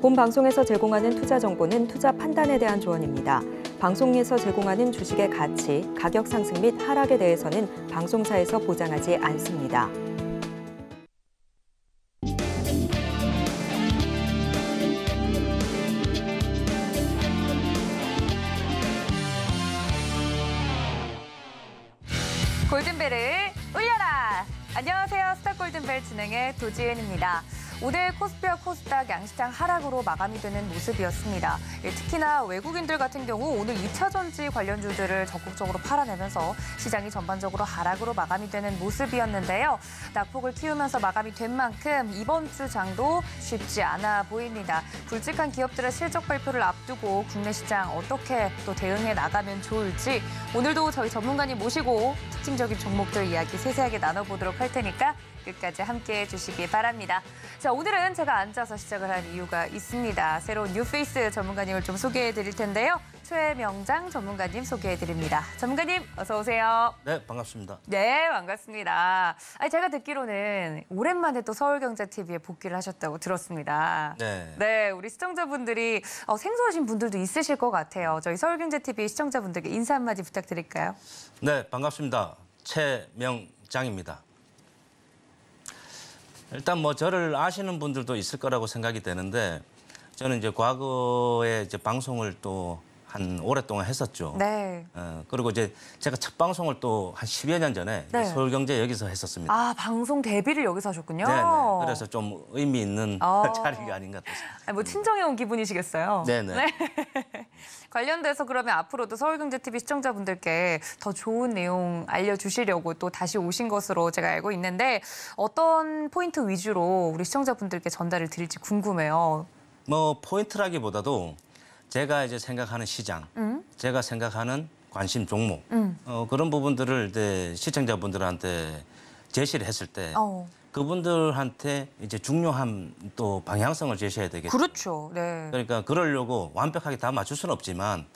본 방송에서 제공하는 투자 정보는 투자 판단에 대한 조언입니다. 방송에서 제공하는 주식의 가치, 가격 상승 및 하락에 대해서는 방송사에서 보장하지 않습니다. 골든벨을 울려라! 안녕하세요. 스타 골든벨 진행의 도지은입니다. 5대 코스피와 코스닥 양시장 하락으로 마감이 되는 모습이었습니다. 예, 특히나 외국인들 같은 경우 오늘 2차 전지 관련주들을 적극적으로 팔아내면서 시장이 전반적으로 하락으로 마감이 되는 모습이었는데요. 낙폭을 키우면서 마감이 된 만큼 이번 주 장도 쉽지 않아 보입니다. 굵직한 기업들의 실적 발표를 앞두고 국내 시장 어떻게 또 대응해 나가면 좋을지 오늘도 저희 전문가님 모시고 특징적인 종목들 이야기 세세하게 나눠보도록 할 테니까 끝까지 함께해 주시기 바랍니다. 자, 오늘은 제가 앉아서 시작을 한 이유가 있습니다. 새로운 뉴페이스 전문가님을 좀 소개해 드릴 텐데요. 최명장 전문가님 소개해 드립니다. 전문가님 어서 오세요. 네, 반갑습니다. 네, 반갑습니다. 아니, 제가 듣기로는 오랜만에 또 서울경제TV에 복귀를 하셨다고 들었습니다. 네. 네, 우리 시청자분들이 어, 생소하신 분들도 있으실 것 같아요. 저희 서울경제TV 시청자분들께 인사 한마디 부탁드릴까요? 네, 반갑습니다. 최명장입니다. 일단 뭐 저를 아시는 분들도 있을 거라고 생각이 되는데 저는 이제 과거에 이제 방송을 또한 오랫동안 했었죠. 네. 어, 그리고 이제 제가 첫 방송을 또한 10여 년 전에 네. 서울경제 여기서 했었습니다. 아, 방송 데뷔를 여기서 하셨군요. 네, 네. 그래서 좀 의미 있는 어... 자리가 아닌가 싶습니다. 뭐 친정에 온 기분이시겠어요? 네네. 네. 네. 네. 관련돼서 그러면 앞으로도 서울경제TV 시청자분들께 더 좋은 내용 알려주시려고 또 다시 오신 것으로 제가 알고 있는데 어떤 포인트 위주로 우리 시청자분들께 전달을 드릴지 궁금해요. 뭐 포인트라기보다도 제가 이제 생각하는 시장, 음? 제가 생각하는 관심 종목 음. 어, 그런 부분들을 이제 시청자분들한테 제시를 했을 때 어. 그분들한테 이제 중요한 또 방향성을 제시해야 되겠죠. 그렇죠. 네. 그러니까 그러려고 완벽하게 다 맞출 수는 없지만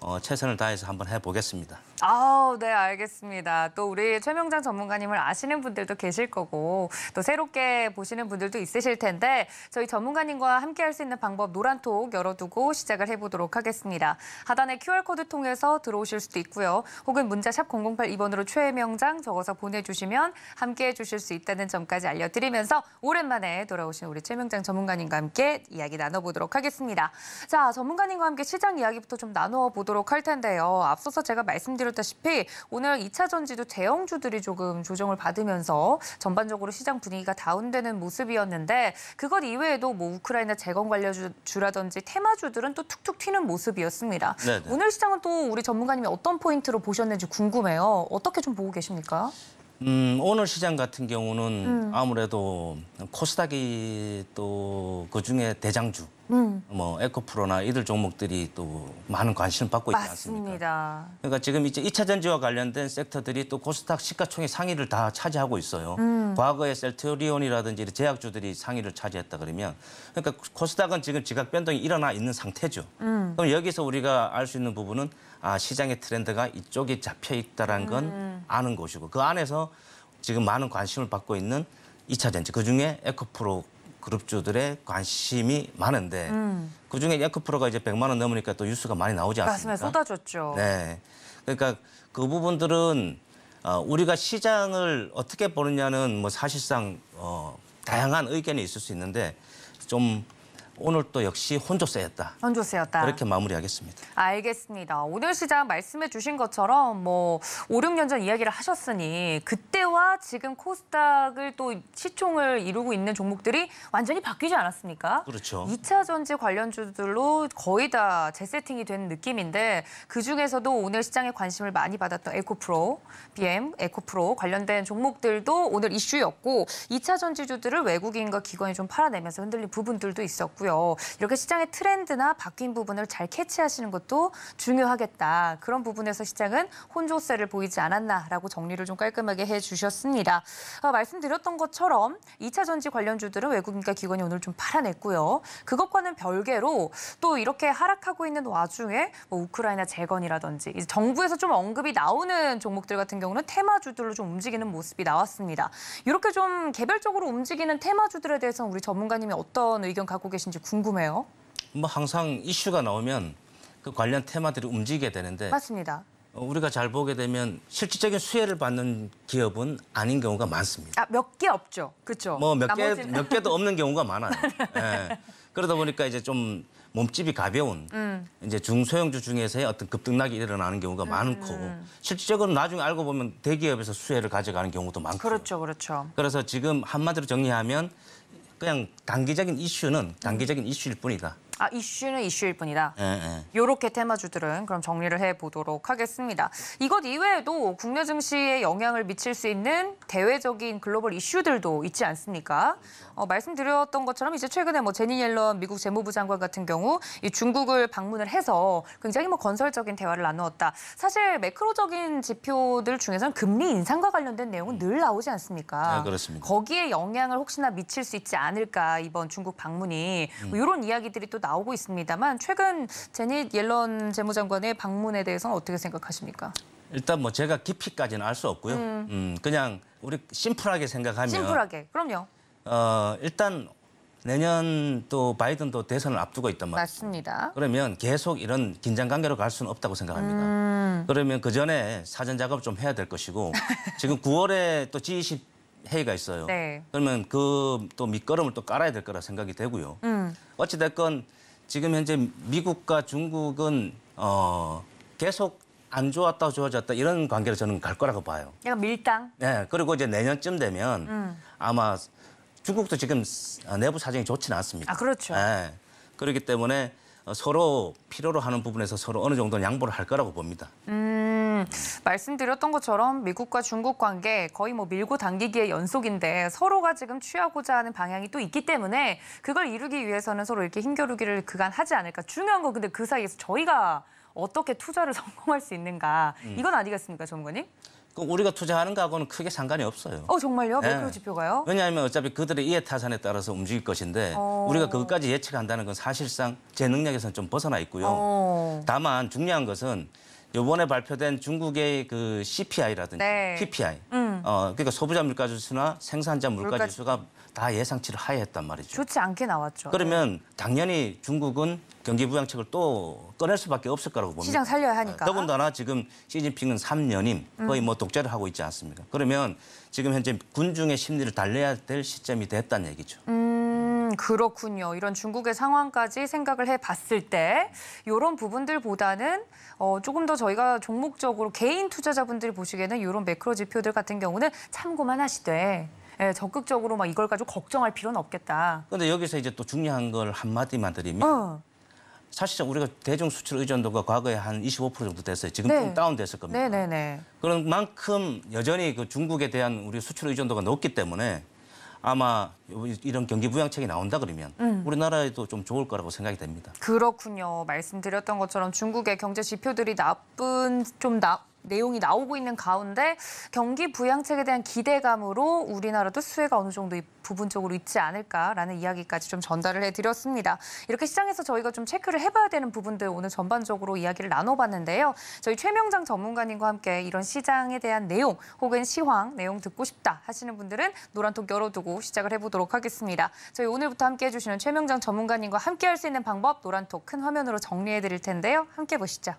어, 최선을 다해서 한번 해보겠습니다. 아, 네, 알겠습니다. 또 우리 최명장 전문가님을 아시는 분들도 계실 거고 또 새롭게 보시는 분들도 있으실 텐데 저희 전문가님과 함께 할 수 있는 방법 노란톡 열어두고 시작을 해보도록 하겠습니다. 하단에 QR코드 통해서 들어오실 수도 있고요. 혹은 문자샵 0082번으로 최명장 적어서 보내주시면 함께해 주실 수 있다는 점까지 알려드리면서 오랜만에 돌아오신 우리 최명장 전문가님과 함께 이야기 나눠보도록 하겠습니다. 자, 전문가님과 함께 시장 이야기부터 좀 나누어 보도록 할 텐데요. 앞서서 제가 말씀드렸 말씀다시피 오늘 2차 전지도 대형주들이 조금 조정을 받으면서 전반적으로 시장 분위기가 다운되는 모습이었는데 그것 이외에도 뭐 우크라이나 재건 관련주라든지 테마주들은 또 툭툭 튀는 모습이었습니다. 네네. 네. 오늘 시장은 또 우리 전문가님이 어떤 포인트로 보셨는지 궁금해요. 어떻게 좀 보고 계십니까? 음, 오늘 시장 같은 경우는 음. 아무래도 코스닥이 또 그중에 대장주 음. 뭐 에코프로나 이들 종목들이 또 많은 관심을 받고 있지 맞습니다. 않습니까? 그러니까 지금 이제 2차 전지와 관련된 섹터들이 또 코스닥 시가총액 상위를 다 차지하고 있어요. 음. 과거에 셀트리온이라든지 제약주들이 상위를 차지했다 그러면 그러니까 코스닥은 지금 지각 변동이 일어나 있는 상태죠. 음. 그럼 여기서 우리가 알 수 있는 부분은 아 시장의 트렌드가 이쪽에 잡혀 있다라는 건 음. 아는 것이고 그 안에서 지금 많은 관심을 받고 있는 2차 전지 그중에 에코프로 그룹주들의 관심이 많은데 음. 그중에 앵커 프로가 이제 100만 원 넘으니까 또 뉴스가 많이 나오지 않습니까? 말씀에 쏟아졌죠. 네. 그러니까 그 부분들은 어, 우리가 시장을 어떻게 보느냐는 뭐 사실상 어, 다양한 의견이 있을 수 있는데 좀 오늘 또 역시 혼조세였다. 혼조세였다. 이렇게 마무리하겠습니다. 아, 알겠습니다. 오늘 시장 말씀해 주신 것처럼 뭐 5, 6년 전 이야기를 하셨으니 그때와 지금 코스닥을 또 시총을 이루고 있는 종목들이 완전히 바뀌지 않았습니까? 그렇죠. 2차 전지 관련주들로 거의 다 재세팅이 된 느낌인데 그중에서도 오늘 시장에 관심을 많이 받았던 에코프로, BM, 에코프로 관련된 종목들도 오늘 이슈였고 2차 전지주들을 외국인과 기관이 좀 팔아내면서 흔들린 부분들도 있었고 있고요. 이렇게 시장의 트렌드나 바뀐 부분을 잘 캐치하시는 것도 중요하겠다. 그런 부분에서 시장은 혼조세를 보이지 않았나라고 정리를 좀 깔끔하게 해주셨습니다. 아, 말씀드렸던 것처럼 2차 전지 관련주들은 외국인과 기관이 오늘 좀 팔아냈고요. 그것과는 별개로 또 이렇게 하락하고 있는 와중에 뭐 우크라이나 재건이라든지 정부에서 좀 언급이 나오는 종목들 같은 경우는 테마주들로 좀 움직이는 모습이 나왔습니다. 이렇게 좀 개별적으로 움직이는 테마주들에 대해서는 우리 전문가님이 어떤 의견 갖고 계신지 생각지 궁금해요. 뭐 항상 이슈가 나오면 그 관련 테마들이 움직이게 되는데 맞습니다. 어, 우리가 잘 보게 되면 실질적인 수혜를 받는 기업은 아닌 경우가 많습니다. 아, 몇 개 없죠. 그렇죠. 뭐몇 나머지는... 몇 개도 없는 경우가 많아요. 예. 그러다 보니까 이제 좀 몸집이 가벼운 음. 이제 중소형주 중에서의 어떤 급등락이 일어나는 경우가 음. 많고 실질적으로 나중에 알고 보면 대기업에서 수혜를 가져가는 경우도 많고 그렇죠. 그렇죠. 그래서 지금 한마디로 정리하면 그냥 단기적인 이슈는 단기적인 이슈일 뿐이다. 아, 이슈는 이슈일 뿐이다. 이렇게 예, 예. 테마주들은 그럼 정리를 해보도록 하겠습니다. 이것 이외에도 국내 증시에 영향을 미칠 수 있는 대외적인 글로벌 이슈들도 있지 않습니까? 어, 말씀드렸던 것처럼 이제 최근에 뭐 제니 옐런 미국 재무부 장관 같은 경우 이 중국을 방문을 해서 굉장히 뭐 건설적인 대화를 나누었다. 사실 매크로적인 지표들 중에서는 금리 인상과 관련된 내용은 늘 나오지 않습니까? 네, 그렇습니다. 거기에 영향을 혹시나 미칠 수 있지 않을까 이번 중국 방문이 뭐 이런 이야기들이 또 나. 나오고 있습니다만 최근 제닛 옐런 재무장관의 방문에 대해서는 어떻게 생각하십니까? 일단 뭐 제가 깊이까지는 알 수 없고요. 음. 음. 그냥 우리 심플하게 생각하면 심플하게 그럼요. 어 일단 내년 또 바이든도 대선을 앞두고 있단 말이죠. 맞습니다. 그러면 계속 이런 긴장 관계로 갈 수는 없다고 생각합니다. 음. 그러면 그 전에 사전 작업 좀 해야 될 것이고 지금 9월에 또 G20 회의가 있어요. 네. 그러면 그 또 밑거름을 또 깔아야 될 거라 생각이 되고요. 음. 어찌 됐건. 지금 현재 미국과 중국은 어, 계속 안 좋았다 고 좋아졌다 이런 관계로 저는 갈 거라고 봐요. 약간 밀당. 네, 그리고 이제 내년쯤 되면 음. 아마 중국도 지금 내부 사정이 좋지는 않습니다. 아 그렇죠. 네, 그렇기 때문에 서로 필요로 하는 부분에서 서로 어느 정도 는 양보를 할 거라고 봅니다. 음. 말씀드렸던 것처럼 미국과 중국 관계 거의 뭐 밀고 당기기의 연속인데 서로가 지금 취하고자 하는 방향이 또 있기 때문에 그걸 이루기 위해서는 서로 이렇게 힘겨루기를 그간 하지 않을까. 중요한 건 근데 그 사이에서 저희가 어떻게 투자를 성공할 수 있는가. 음. 이건 아니겠습니까, 전문가님? 우리가 투자하는 거하고는 크게 상관이 없어요. 어 정말요? 네. 매크로 지표가요? 왜냐하면 어차피 그들의 이해타산에 따라서 움직일 것인데 어... 우리가 그것까지 예측한다는 건 사실상 제 능력에서는 좀 벗어나 있고요. 어... 다만 중요한 것은 요번에 발표된 중국의 그 CPI라든지 네. PPI, 음. 어, 그러니까 소비자 물가 지수나 생산자 물가 지수가 다 예상치를 하회했단 말이죠. 좋지 않게 나왔죠. 그러면 네. 당연히 중국은 경기 부양책을 또 꺼낼 수밖에 없을 거라고 봅니다. 시장 살려야 하니까. 네, 더군다나 지금 시진핑은 3년임 음. 거의 뭐 독재를 하고 있지 않습니까? 그러면 지금 현재 군중의 심리를 달래야 될 시점이 됐다는 얘기죠. 음. 그렇군요. 이런 중국의 상황까지 생각을 해봤을 때 이런 부분들보다는 어, 조금 더 저희가 종목적으로 개인 투자자분들이 보시기에는 이런 매크로 지표들 같은 경우는 참고만 하시되 예, 적극적으로 막 이걸 가지고 걱정할 필요는 없겠다. 그런데 여기서 이제 또 중요한 걸 한마디만 드리면 어. 사실상 우리가 대중 수출 의존도가 과거에 한 25% 정도 됐어요. 지금 네. 좀 다운됐을 겁니다. 네, 네, 네, 그런 만큼 여전히 그 중국에 대한 우리 수출 의존도가 높기 때문에 아마 이런 경기 부양책이 나온다 그러면 음. 우리나라에도 좀 좋을 거라고 생각이 됩니다. 그렇군요. 말씀드렸던 것처럼 중국의 경제 지표들이 나쁜 좀 나, 내용이 나오고 있는 가운데 경기 부양책에 대한 기대감으로 우리나라도 수혜가 어느 정도 부분적으로 있지 않을까라는 이야기까지 좀 전달을 해드렸습니다. 이렇게 시장에서 저희가 좀 체크를 해봐야 되는 부분들 오늘 전반적으로 이야기를 나눠봤는데요. 저희 최명장 전문가님과 함께 이런 시장에 대한 내용 혹은 시황 내용 듣고 싶다 하시는 분들은 노란톡 열어두고 시작을 해보도록 하겠습니다. 저희 오늘부터 함께 해주시는 최명장 전문가님과 함께 할 수 있는 방법 노란톡 큰 화면으로 정리해드릴 텐데요. 함께 보시죠.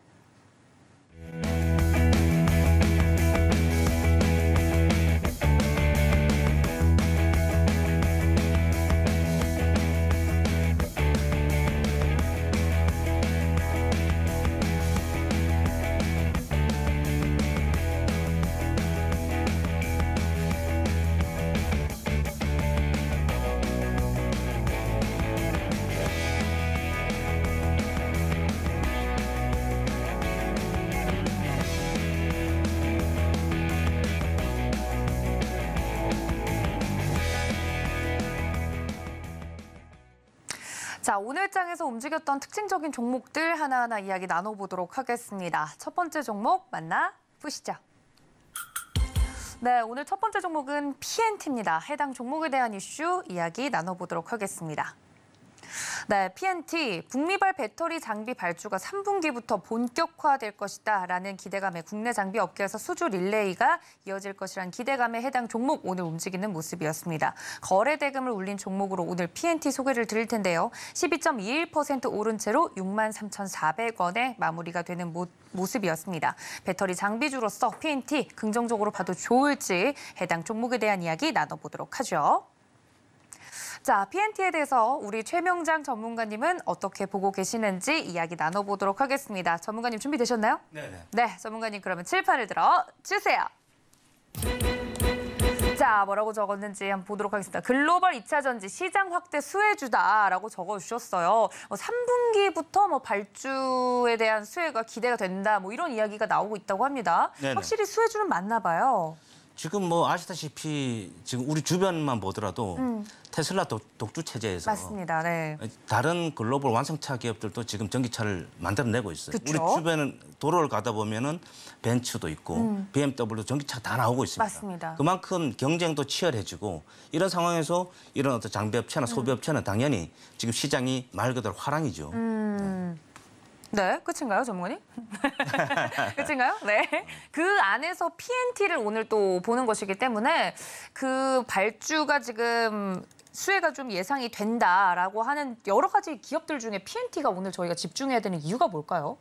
자, 오늘 장에서 움직였던 특징적인 종목들 하나하나 이야기 나눠보도록 하겠습니다. 첫 번째 종목 만나 보시죠. 네, 오늘 첫 번째 종목은 PNT입니다. 해당 종목에 대한 이슈 이야기 나눠보도록 하겠습니다. 네, PNT 북미발 배터리 장비 발주가 3분기부터 본격화될 것이다라는 기대감에 국내 장비 업계에서 수주 릴레이가 이어질 것이란 기대감에 해당 종목 오늘 움직이는 모습이었습니다. 거래 대금을 올린 종목으로 오늘 PNT 소개를 드릴 텐데요. 12.21% 오른 채로 63,400원에 마무리가 되는 모, 모습이었습니다. 배터리 장비주로서 PNT 긍정적으로 봐도 좋을지 해당 종목에 대한 이야기 나눠보도록 하죠. 자, PNT에 대해서 우리 최명장 전문가님은 어떻게 보고 계시는지 이야기 나눠보도록 하겠습니다. 전문가님 준비되셨나요? 네네. 네. 네, 전문가님 그러면 칠판을 들어 주세요. 자, 뭐라고 적었는지 한번 보도록 하겠습니다. 글로벌 2차 전지 시장 확대 수혜주다라고 적어주셨어요. 3분기부터 뭐, 뭐 발주에 대한 수혜가 기대가 된다, 뭐 이런 이야기가 나오고 있다고 합니다. 네네. 네. 확실히 수혜주는 맞나 봐요. 지금 뭐 아시다시피 지금 우리 주변만 보더라도 음. 테슬라 독, 주 체제에서 맞습니다. 네. 다른 글로벌 완성차 기업들도 지금 전기차를 만들어내고 있어요. 그쵸? 우리 주변은 도로를 가다 보면은 벤츠도 있고 음. BMW 전기차 다 나오고 있습니다. 맞습니다. 그만큼 경쟁도 치열해지고 이런 상황에서 이런 어떤 장비업체나 소비업체는 음. 당연히 지금 시장이 말 그대로 화랑이죠. 음. 네. 네, 끝인가요, 전문이? 끝인가요? 네. 그 안에서 PNT를 오늘 또 보는 것이기 때문에 그 발주가 지금 수혜가 좀 예상이 된다라고 하는 여러 가지 기업들 중에 PNT가 오늘 저희가 집중해야 되는 이유가 뭘까요?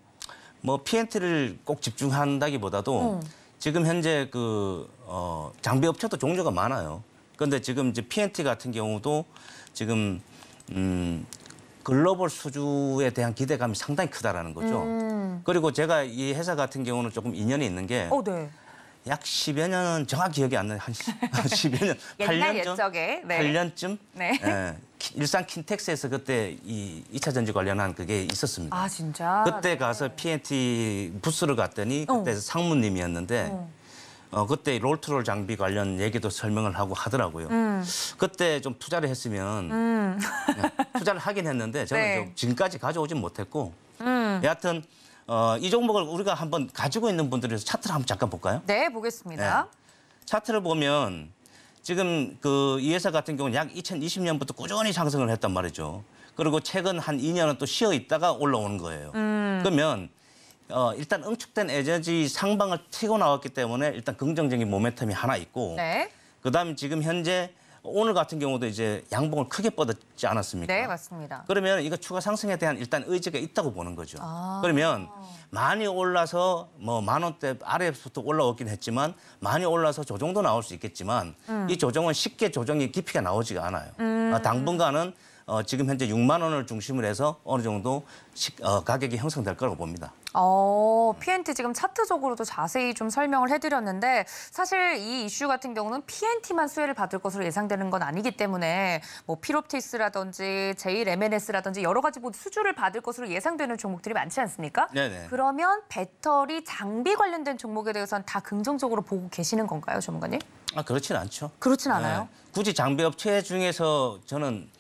뭐 PNT를 꼭 집중한다기보다도 음. 지금 현재 그 어, 장비 업체도 종류가 많아요. 그런데 지금 이제 PNT 같은 경우도 지금 음, 글로벌 수주에 대한 기대감이 상당히 크다라는 거죠. 음. 그리고 제가 이 회사 같은 경우는 조금 인연이 있는 게. 어, 네. 약 10여 년은 정확히 기억이 안 나요. 한 10여 년. 8년 전, 옛적에. 네. 8년쯤? 네. 예, 일산 킨텍스에서 그때 이 2차 전지 관련한 그게 있었습니다. 아, 진짜? 그때 네. 가서 P&T 부스를 갔더니 그때 어. 상무님이었는데 어. 어, 그때 롤트롤 장비 관련 얘기도 설명을 하고 하더라고요. 음. 그때 좀 투자를 했으면 음. 네, 투자를 하긴 했는데 저는 네. 지금까지 가져오진 못했고 음. 여하튼 어, 이 종목을 우리가 한번 가지고 있는 분들에서 차트를 한번 잠깐 볼까요? 네, 보겠습니다. 네. 차트를 보면 지금 그 이 회사 같은 경우는 약 2020년부터 꾸준히 상승을 했단 말이죠. 그리고 최근 한 2년은 또 쉬어 있다가 올라오는 거예요. 음. 그러면 어, 일단 응축된 에너지 상방을 튀고 나왔기 때문에 일단 긍정적인 모멘텀이 하나 있고 네. 그다음에 지금 현재 오늘 같은 경우도 이제 양봉을 크게 뻗었지 않았습니까? 네, 맞습니다. 그러면 이거 추가 상승에 대한 일단 의지가 있다고 보는 거죠. 아 그러면 많이 올라서 뭐 만 원대 아래부터 올라오긴 했지만 많이 올라서 조정도 나올 수 있겠지만 음. 이 조정은 쉽게 조정이 깊이가 나오지가 않아요. 음. 아, 당분간은 어, 지금 현재 6만 원을 중심으로 해서 어느 정도 시, 어, 가격이 형성될 거라고 봅니다. 어, PNT 지금 차트적으로도 자세히 좀 설명을 해드렸는데 사실 이 이슈 같은 경우는 PNT만 수혜를 받을 것으로 예상되는 건 아니기 때문에 뭐 피롭티스라든지 제일 MNS라든지 여러 가지 뭐 수주를 받을 것으로 예상되는 종목들이 많지 않습니까? 네네. 그러면 배터리 장비 관련된 종목에 대해서는 다 긍정적으로 보고 계시는 건가요, 전문가님? 아, 그렇진 않죠. 그렇진 네. 않아요. 네. 굳이 장비 업체 중에서 저는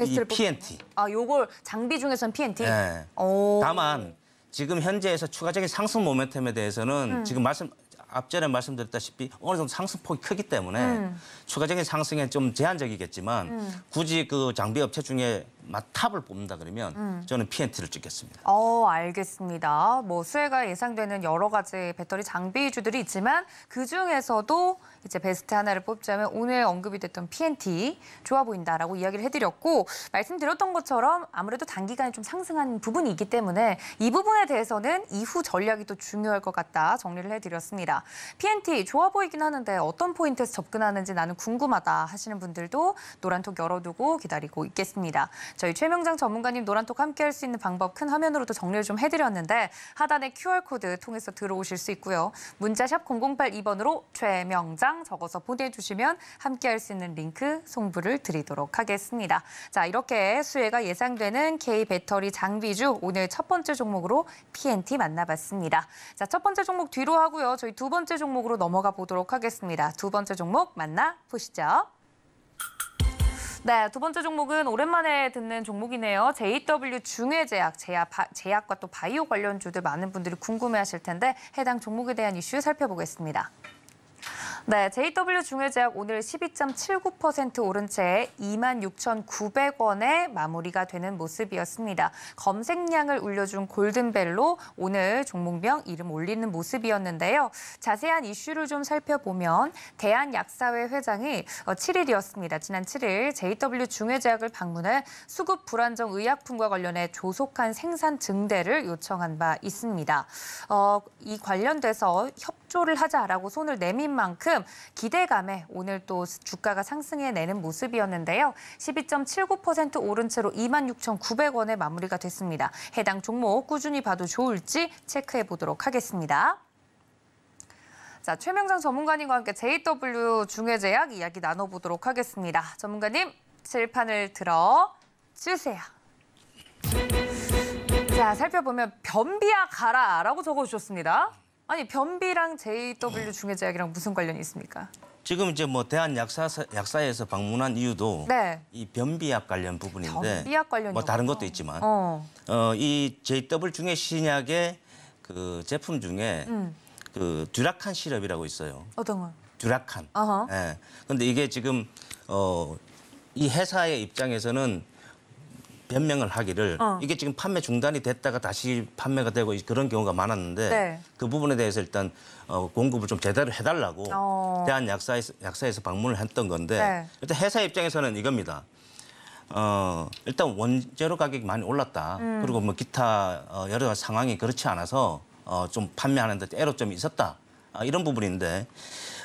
이 PNT. 뽑... 아, 요걸 장비 중에서는 PNT. 네. 오... 다만 지금 현재에서 추가적인 상승 모멘텀에 대해서는 음. 지금 말씀 앞전에 말씀드렸다시피 어느 정도 상승폭이 크기 때문에 음. 추가적인 상승에 좀 제한적이겠지만 음. 굳이 그 장비 업체 중에 탑을 뽑는다 그러면 음. 저는 PNT를 찍겠습니다. 어, 알겠습니다. 뭐 수혜가 예상되는 여러 가지 배터리 장비주들이 있지만 그 중에서도 이제 베스트 하나를 뽑자면 오늘 언급이 됐던 PNT 좋아 보인다라고 이야기를 해드렸고 말씀드렸던 것처럼 아무래도 단기간에 좀 상승한 부분이 있기 때문에 이 부분에 대해서는 이후 전략이 또 중요할 것 같다 정리를 해드렸습니다. PNT 좋아 보이긴 하는데 어떤 포인트에서 접근하는지 나는 궁금하다 하시는 분들도 노란톡 열어두고 기다리고 있겠습니다. 저희 최명장 전문가님 노란톡 함께할 수 있는 방법 큰 화면으로도 정리를 좀 해드렸는데 하단에 QR코드 통해서 들어오실 수 있고요. 문자샵 0082번으로 최명장 적어서 보내주시면 함께할 수 있는 링크 송부를 드리도록 하겠습니다. 자 이렇게 수혜가 예상되는 K배터리 장비주 오늘 첫 번째 종목으로 PNT 만나봤습니다. 자첫 번째 종목 뒤로 하고요. 저희 두 번째 종목으로 넘어가 보도록 하겠습니다. 두 번째 종목 만나보시죠. 네, 두 번째 종목은 오랜만에 듣는 종목이네요. JW 중해제약, 제약, 제약과 또 바이오 관련주들 많은 분들이 궁금해하실 텐데 해당 종목에 대한 이슈 살펴보겠습니다. 네, JW 중해제약 오늘 12.79% 오른 채 26,900원에 마무리가 되는 모습이었습니다. 검색량을 울려준 골든벨로 오늘 종목명 이름 올리는 모습이었는데요. 자세한 이슈를 좀 살펴보면 대한약사회 회장이 7일이었습니다. 어, 지난 7일 JW 중해제약을 방문해 수급 불안정 의약품과 관련해 조속한 생산 증대를 요청한 바 있습니다. 어, 이 관련돼서 협 협조를 하자라고 손을 내민 만큼 기대감에 오늘 또 주가가 상승해내는 모습이었는데요. 12.79% 오른 채로 26,900원에 마무리가 됐습니다. 해당 종목 꾸준히 봐도 좋을지 체크해 보도록 하겠습니다. 자, 최명장 전문가님과 함께 JW 중해제약 이야기 나눠보도록 하겠습니다. 전문가님, 칠판을 들어 주세요. 자, 살펴보면 변비야 가라라고 적어주셨습니다. 아니 변비랑 JW 중해제약이랑 무슨 관련이 있습니까? 지금 이제 뭐 대한 약사 약사에서 방문한 이유도 네. 이 변비약 관련 부분인데 변비약 관련 뭐 다른 것도 있지만 어, 어 JW 중해 신약의 그 제품 중에 음. 그 듀라칸 시럽이라고 있어요. 어떤 거? 듀라칸. 예. 근데 이게 지금 어 이 회사의 입장에서는 변명을 하기를 어. 이게 지금 판매 중단이 됐다가 다시 판매가 되고 그런 경우가 많았는데 네. 그 부분에 대해서 일단 어, 공급을 좀 제대로 해달라고 어. 대한 약사에서, 약사에서 방문을 했던 건데 네. 일단 회사 입장에서는 이겁니다. 어, 일단 원재료 가격이 많이 올랐다. 음. 그리고 뭐 기타 어, 여러 가지 상황이 그렇지 않아서 어, 좀 판매하는 데 애로점이 있었다. 아, 이런 부분인데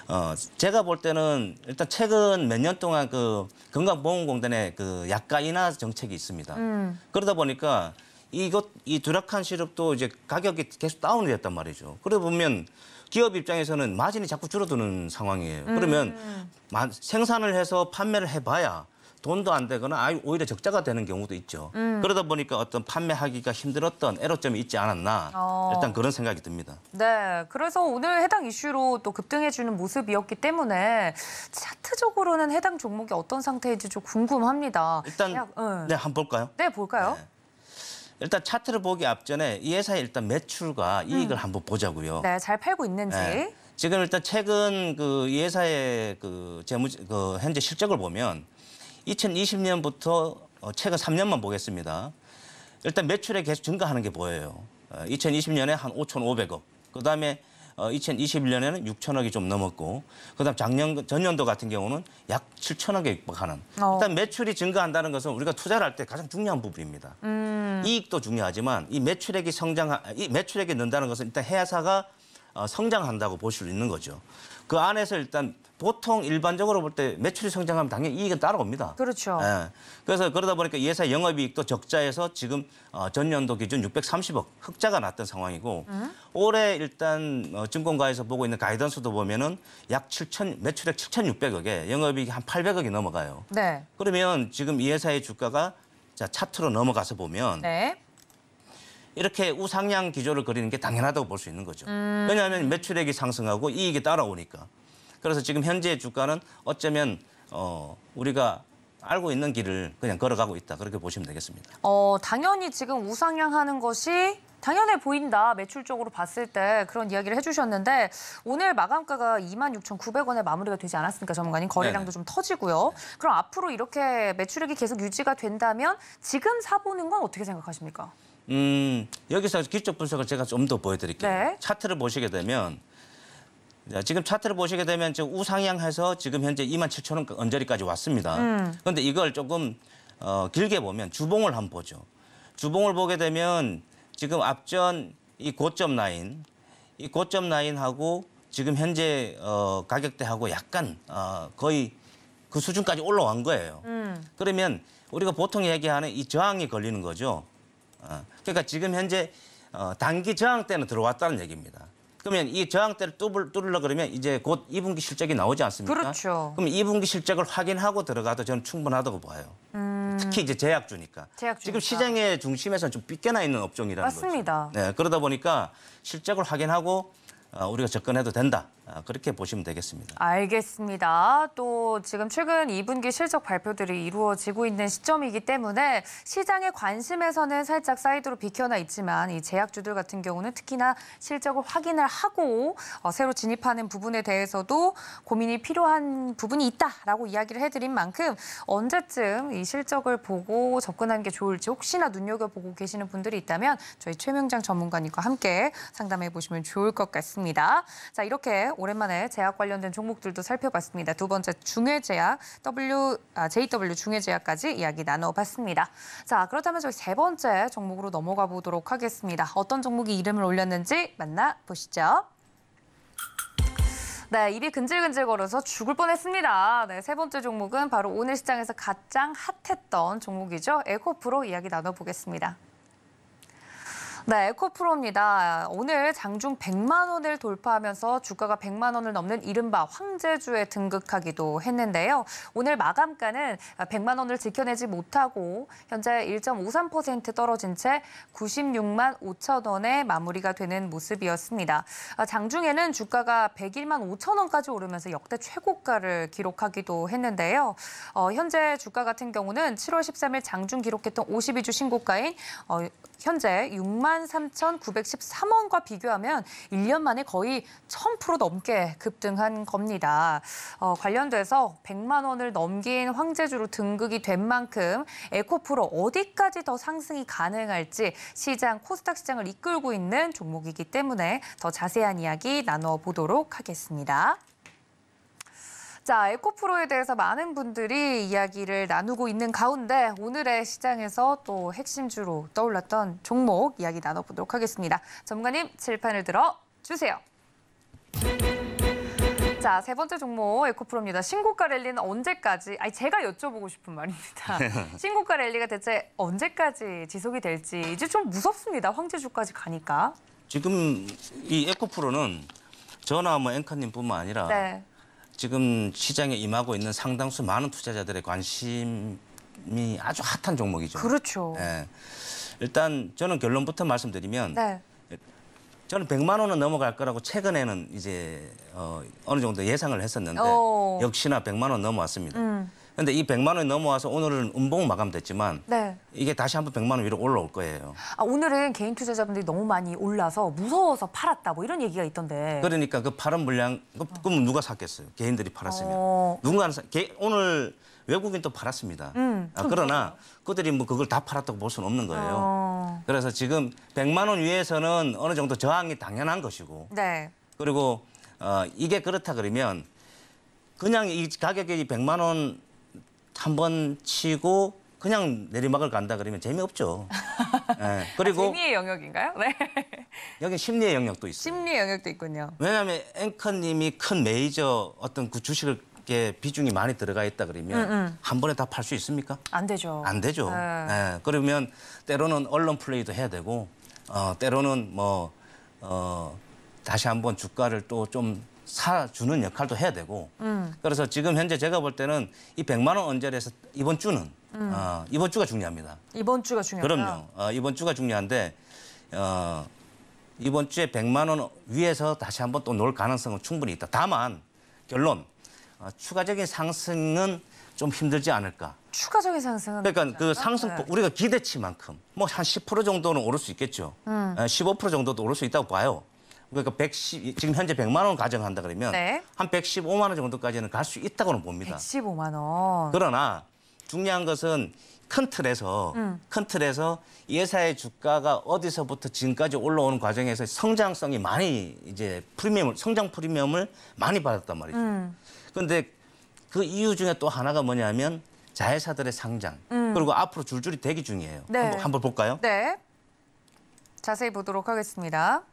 어, 제가 볼 때는 일단 최근 몇 년 동안 그 건강보험공단의 그 약가 인하 정책이 있습니다. 음. 그러다 보니까 이것 이 두락한 시럽도 이제 가격이 계속 다운이 됐단 말이죠. 그러다 보면 기업 입장에서는 마진이 자꾸 줄어드는 상황이에요. 음. 그러면 음. 생산을 해서 판매를 해봐야 돈도 안 되거나 아예 오히려 적자가 되는 경우도 있죠. 음. 그러다 보니까 어떤 판매하기가 힘들었던 애로점이 있지 않았나 어. 일단 그런 생각이 듭니다. 네, 그래서 오늘 해당 이슈로 또 급등해주는 모습이었기 때문에 차트적으로는 해당 종목이 어떤 상태인지 좀 궁금합니다. 일단 약, 네, 한번 볼까요? 네, 볼까요? 네. 일단 차트를 보기 앞전에 이 회사의 일단 매출과 이익을 음. 한번 보자고요. 네, 잘 팔고 있는지. 네. 지금 일단 최근 그 이 회사의 그 재무 그 현재 실적을 보면 2020년부터 어, 최근 3년만 보겠습니다. 일단 매출액 계속 증가하는 게 보여요. 2020년에 어, 한 5,500억, 그다음에 2021년에는 어, 6천억이 좀 넘었고 그다음 작년 전년도 같은 경우는 약 7천억에 육박하는 어. 일단 매출이 증가한다는 것은 우리가 투자를 할 때 가장 중요한 부분입니다. 음. 이익도 중요하지만 이 매출액이 성장 이 매출액이 는다는 것은 일단 회사가 성장한다고 보실 수 있는 거죠. 그 안에서 일단 보통 일반적으로 볼 때 매출이 성장하면 당연히 이익은 따라옵니다. 그렇죠. 예. 그래서 그러다 보니까 예사 영업이익도 적자에서 지금 어, 전년도 기준 630억 흑자가 났던 상황이고 음? 올해 일단 어, 증권가에서 보고 있는 가이던스도 보면은 약 7천 매출액 7,600억에 영업이익이 한 800억이 넘어가요. 네. 그러면 지금 이 회사의 주가가 자 차트로 넘어가서 보면 네. 이렇게 우상향 기조를 그리는 게 당연하다고 볼 수 있는 거죠. 음... 왜냐하면 매출액이 상승하고 이익이 따라오니까. 그래서 지금 현재 주가는 어쩌면 어, 우리가 알고 있는 길을 그냥 걸어가고 있다. 그렇게 보시면 되겠습니다. 어, 당연히 지금 우상향하는 것이 당연해 보인다. 매출적으로 봤을 때 그런 이야기를 해주셨는데 오늘 마감가가 26,900원에 마무리가 되지 않았으니까 전문가님 거래량도 네네. 좀 터지고요. 그럼 앞으로 이렇게 매출액이 계속 유지가 된다면 지금 사보는 건 어떻게 생각하십니까? 음, 여기서 기적 분석을 제가 좀 더 보여드릴게요. 네. 차트를 보시게 되면 지금 차트를 보시게 되면 지금 우상향해서 지금 현재 2만 7천 원 언저리까지 왔습니다. 음. 그런데 이걸 조금 어, 길게 보면 주봉을 한번 보죠. 주봉을 보게 되면 지금 앞전 이 고점 라인, 이 고점 라인하고 지금 현재 어, 가격대하고 약간 어, 거의 그 수준까지 올라온 거예요. 음. 그러면 우리가 보통 얘기하는 이 저항이 걸리는 거죠. 어, 그러니까 지금 현재 어, 단기 저항 때는 들어왔다는 얘기입니다. 그러면 이 저항대를 뚫으려 그러면 이제 곧 2분기 실적이 나오지 않습니까? 그렇죠. 그럼 2분기 실적을 확인하고 들어가도 저는 충분하다고 봐요. 음... 특히 이제 제약주니까. 제약주니까. 지금 시장의 중심에서는 좀 빗겨나 있는 업종이라는 맞습니다. 거죠. 맞습니다. 네, 그러다 보니까 실적을 확인하고 어, 우리가 접근해도 된다. 아, 그렇게 보시면 되겠습니다. 알겠습니다. 또 지금 최근 2분기 실적 발표들이 이루어지고 있는 시점이기 때문에 시장의 관심에서는 살짝 사이드로 비켜나 있지만 이 제약주들 같은 경우는 특히나 실적을 확인을 하고 어, 새로 진입하는 부분에 대해서도 고민이 필요한 부분이 있다라고 이야기를 해드린 만큼 언제쯤 이 실적을 보고 접근하는 게 좋을지 혹시나 눈여겨보고 계시는 분들이 있다면 저희 최명장 전문가님과 함께 상담해 보시면 좋을 것 같습니다. 자 이렇게 오랜만에 제약 관련된 종목들도 살펴봤습니다. 두 번째 중외제약 W 아, JW 중외제약까지 이야기 나눠봤습니다. 자 그렇다면 저희 세 번째 종목으로 넘어가 보도록 하겠습니다. 어떤 종목이 이름을 올렸는지 만나 보시죠. 네, 입이 근질근질 걸어서 죽을 뻔했습니다. 네, 세 번째 종목은 바로 오늘 시장에서 가장 핫했던 종목이죠. 에코프로 이야기 나눠보겠습니다. 네, 에코프로입니다. 오늘 장중 100만 원을 돌파하면서 주가가 100만 원을 넘는 이른바 황제주에 등극하기도 했는데요. 오늘 마감가는 100만 원을 지켜내지 못하고 현재 1.53% 떨어진 채 96만 5천 원에 마무리가 되는 모습이었습니다. 장중에는 주가가 101만 5천 원까지 오르면서 역대 최고가를 기록하기도 했는데요. 어, 현재 주가 같은 경우는 7월 13일 장중 기록했던 52주 신고가인 어, 현재 6만 13,913원과 비교하면 1년 만에 거의 1000% 넘게 급등한 겁니다. 어, 관련돼서 100만 원을 넘긴 황제주로 등극이 된 만큼 에코프로 어디까지 더 상승이 가능할지 시장 코스닥 시장을 이끌고 있는 종목이기 때문에 더 자세한 이야기 나눠보도록 하겠습니다. 자, 에코프로에 대해서 많은 분들이 이야기를 나누고 있는 가운데 오늘의 시장에서 또 핵심주로 떠올랐던 종목 이야기 나눠보도록 하겠습니다. 전문가님, 칠판을 들어 주세요. 자, 세 번째 종목 에코프로입니다. 신고가 랠리는 언제까지? 아니 제가 여쭤보고 싶은 말입니다. 네. 신고가 랠리가 대체 언제까지 지속이 될지 이제 좀 무섭습니다. 황제주까지 가니까. 지금 이 에코프로는 저나 뭐 앵커님뿐만 아니라 네. 지금 시장에 임하고 있는 상당수 많은 투자자들의 관심이 아주 핫한 종목이죠. 그렇죠. 예. 일단 저는 결론부터 말씀드리면 네. 저는 100만 원은 넘어갈 거라고 최근에는 이제 어, 어느 정도 예상을 했었는데 오. 역시나 100만 원 넘어왔습니다. 그런데이 음. 100만 원이 넘어와서 오늘은 음봉 마감됐지만 네. 이게 다시 한번 100만 원 위로 올라올 거예요. 아, 오늘은 개인 투자자분들이 너무 많이 올라서 무서워서 팔았다 뭐 이런 얘기가 있던데. 그러니까 그 팔은 물량 그럼 누가 샀겠어요? 개인들이 팔았으면. 어. 누군가 사, 개, 오늘 외국인 또 팔았습니다. 음, 아, 그러나 그들이 뭐 그걸 다 팔았다고 볼 수는 없는 거예요. 어. 그래서 지금 100만 원 위에서는 어느 정도 저항이 당연한 것이고 네. 그리고 어, 이게 그렇다 그러면 그냥 이 가격이 100만 원 한 번 치고 그냥 내리막을 간다 그러면 재미없죠. 네. 그리고 아, 재미의 영역인가요? 네. 여기 심리의 영역도 있어요. 심리의 영역도 있군요. 왜냐하면 앵커님이 큰 메이저 어떤 그 주식을 이렇게 비중이 많이 들어가 있다 그러면 음, 음. 한 번에 다 팔 수 있습니까? 안 되죠. 안 되죠. 네. 네. 그러면 때로는 언론 플레이도 해야 되고 어, 때로는 뭐 어, 다시 한번 주가를 또 좀 사주는 역할도 해야 되고 음. 그래서 지금 현재 제가 볼 때는 이 100만 원 언저리에서 이번 주는 음. 어, 이번 주가 중요합니다. 이번 주가 중요하다. 그럼요. 어, 이번 주가 중요한데 어, 이번 주에 100만 원 위에서 다시 한번 또 놓을 가능성은 충분히 있다. 다만 결론 아, 추가적인 상승은 좀 힘들지 않을까. 추가적인 상승은 그러니까 그 상승 네. 우리가 기대치만큼 뭐 한 10% 정도는 오를 수 있겠죠. 음. 15% 예, 정도도 오를 수 있다고 봐요. 그러니까 110 지금 현재 100만 원 가정한다 그러면 네. 한 115만 원 정도까지는 갈 수 있다고는 봅니다. 115만 원. 그러나 중요한 것은 큰 틀에서 음. 큰 틀에서 예사의 주가가 어디서부터 지금까지 올라오는 과정에서 성장성이 많이 이제 프리미엄을 성장 프리미엄을 많이 받았단 말이죠. 음. 그런데그 이유 중에 또 하나가 뭐냐면 자회사들의 상장 음. 그리고 앞으로 줄줄이 대기 중이에요. 네. 한번, 한번 볼까요? 네. 자세히 보도록 하겠습니다.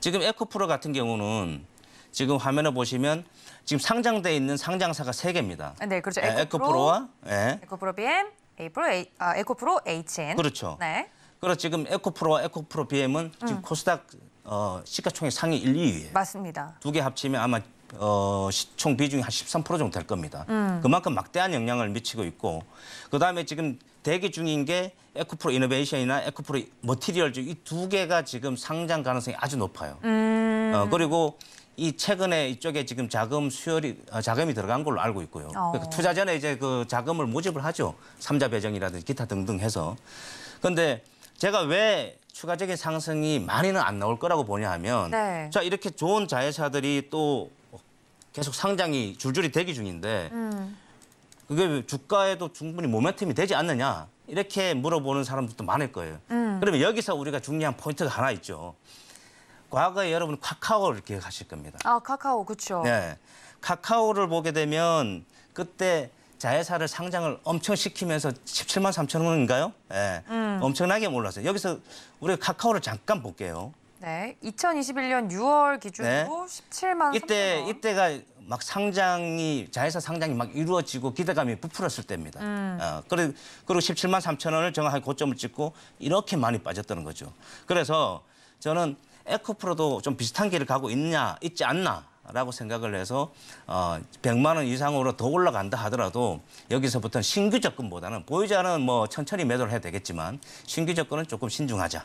지금 에코프로 같은 경우는 지금 화면에 보시면 지금 상장돼 있는 상장사가 세개입니다 네, 그렇죠. 예, 에코프로, 와 네. 예. 에코프로 BM, 에이프로, 에이, 아, 에코프로 HN. 그렇죠. 네. 그리고 지금 에코프로와 에코프로 BM은 지금 음. 코스닥 어, 시가총액 상위 1, 2위예요. 맞습니다. 두 개 합치면 아마 어, 시총 비중이 한 13% 정도 될 겁니다. 음. 그만큼 막대한 영향을 미치고 있고 그다음에 지금 대기 중인 게 에코프로 이노베이션이나 에코프로 머티리얼즈 이 두 개가 지금 상장 가능성이 아주 높아요. 음. 어, 그리고 이 최근에 이쪽에 지금 자금 수혈이 어, 자금이 들어간 걸로 알고 있고요. 어. 그러니까 투자 전에 이제 그 자금을 모집을 하죠. 삼자 배정이라든지 기타 등등 해서. 그런데 제가 왜 추가적인 상승이 많이는 안 나올 거라고 보냐 하면 네. 자 이렇게 좋은 자회사들이 또 계속 상장이 줄줄이 대기 중인데 음. 그게 주가에도 충분히 모멘텀이 되지 않느냐 이렇게 물어보는 사람들도 많을 거예요. 음. 그러면 여기서 우리가 중요한 포인트가 하나 있죠. 과거에 여러분 카카오를 기억하실 겁니다. 아 카카오 그렇죠. 네, 카카오를 보게 되면 그때 자회사를 상장을 엄청 시키면서 17만 3천 원인가요? 네. 음. 엄청나게 몰랐어요. 여기서 우리가 카카오를 잠깐 볼게요. 네, 2021년 6월 기준으로 네. 17만 이때 3천 원. 이때가 막 상장이 자회사 상장이 막 이루어지고 기대감이 부풀었을 때입니다. 음. 어, 그리고, 그리고 17만 3천 원을 정확하게 고점을 찍고 이렇게 많이 빠졌다는 거죠. 그래서 저는 에코프로도 좀 비슷한 길을 가고 있냐 있지 않나 라고 생각을 해서 어 100만 원 이상으로 더 올라간다 하더라도 여기서부터는 신규 접근보다는 보유자는 뭐 천천히 매도를 해야 되겠지만 신규 접근은 조금 신중하자.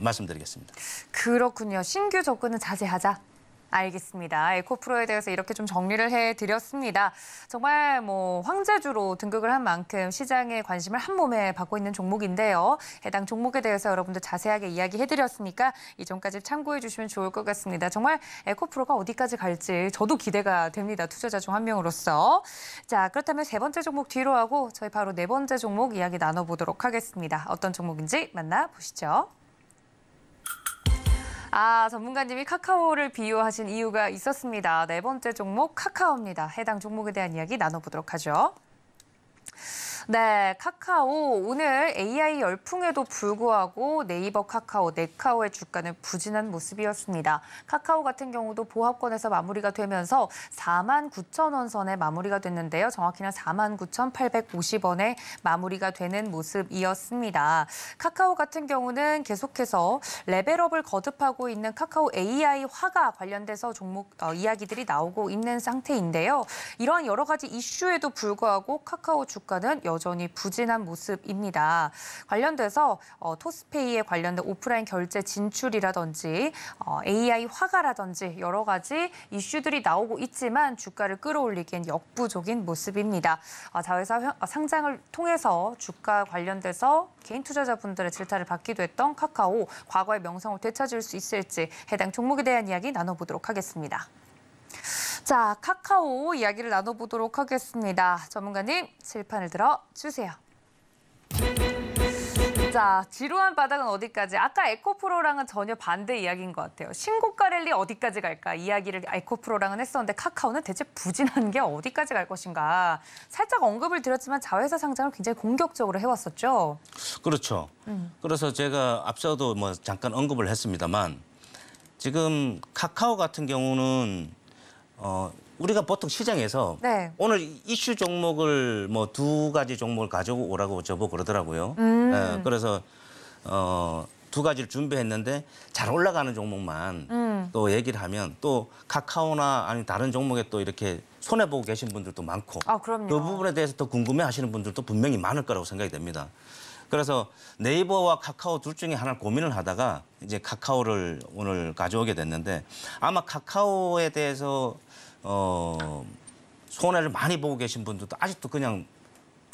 말씀드리겠습니다. 그렇군요. 신규 접근은 자제하자. 알겠습니다. 에코프로에 대해서 이렇게 좀 정리를 해드렸습니다. 정말 뭐 황제주로 등극을 한 만큼 시장의 관심을 한 몸에 받고 있는 종목인데요. 해당 종목에 대해서 여러분들 자세하게 이야기해드렸으니까 이전까지 참고해주시면 좋을 것 같습니다. 정말 에코프로가 어디까지 갈지 저도 기대가 됩니다. 투자자 중 한 명으로서. 자 그렇다면 세 번째 종목 뒤로 하고 저희 바로 네 번째 종목 이야기 나눠보도록 하겠습니다. 어떤 종목인지 만나보시죠. 아, 전문가님이 카카오를 비유하신 이유가 있었습니다. 네 번째 종목 카카오입니다. 해당 종목에 대한 이야기 나눠보도록 하죠. 네, 카카오 오늘 AI 열풍에도 불구하고 네이버 카카오, 네카오의 주가는 부진한 모습이었습니다. 카카오 같은 경우도 보합권에서 마무리가 되면서 4만 9천 원 선에 마무리가 됐는데요. 정확히는 4만 9,850원에 마무리가 되는 모습이었습니다. 카카오 같은 경우는 계속해서 레벨업을 거듭하고 있는 카카오 AI 화가 관련돼서 종목 어, 이야기들이 나오고 있는 상태인데요. 이러한 여러 가지 이슈에도 불구하고 카카오 주가는 여 여전히 부진한 모습입니다. 관련돼서 어, 토스페이에 관련된 오프라인 결제 진출이라든지 어, AI 화가라든지 여러 가지 이슈들이 나오고 있지만 주가를 끌어올리기엔 역부족인 모습입니다. 어, 자회사 아, 상장을 통해서 주가 관련돼서 개인 투자자분들의 질타를 받기도 했던 카카오 과거의 명성을 되찾을 수 있을지 해당 종목에 대한 이야기 나눠보도록 하겠습니다. 자, 카카오 이야기를 나눠보도록 하겠습니다. 전문가님, 실판을 들어 주세요. 자, 지루한 바닥은 어디까지? 아까 에코프로랑은 전혀 반대 이야기인 것 같아요. 신고가 랠리 어디까지 갈까? 이야기를 에코프로랑은 했었는데 카카오는 대체 부진한 게 어디까지 갈 것인가? 살짝 언급을 드렸지만 자회사 상장을 굉장히 공격적으로 해왔었죠. 그렇죠. 음. 그래서 제가 앞서도 뭐 잠깐 언급을 했습니다만 지금 카카오 같은 경우는 어, 우리가 보통 시장에서 네. 오늘 이슈 종목을 뭐 두 가지 종목을 가져오라고 저보고 그러더라고요. 음. 예, 그래서 어, 두 가지를 준비했는데 잘 올라가는 종목만 음. 또 얘기를 하면 또 카카오나 아니 다른 종목에 또 이렇게 손해 보고 계신 분들도 많고 아, 그 부분에 대해서 더 궁금해 하시는 분들도 분명히 많을 거라고 생각이 됩니다. 그래서 네이버와 카카오 둘 중에 하나를 고민을 하다가 이제 카카오를 오늘 가져오게 됐는데 아마 카카오에 대해서 어 손해를 많이 보고 계신 분들도 아직도 그냥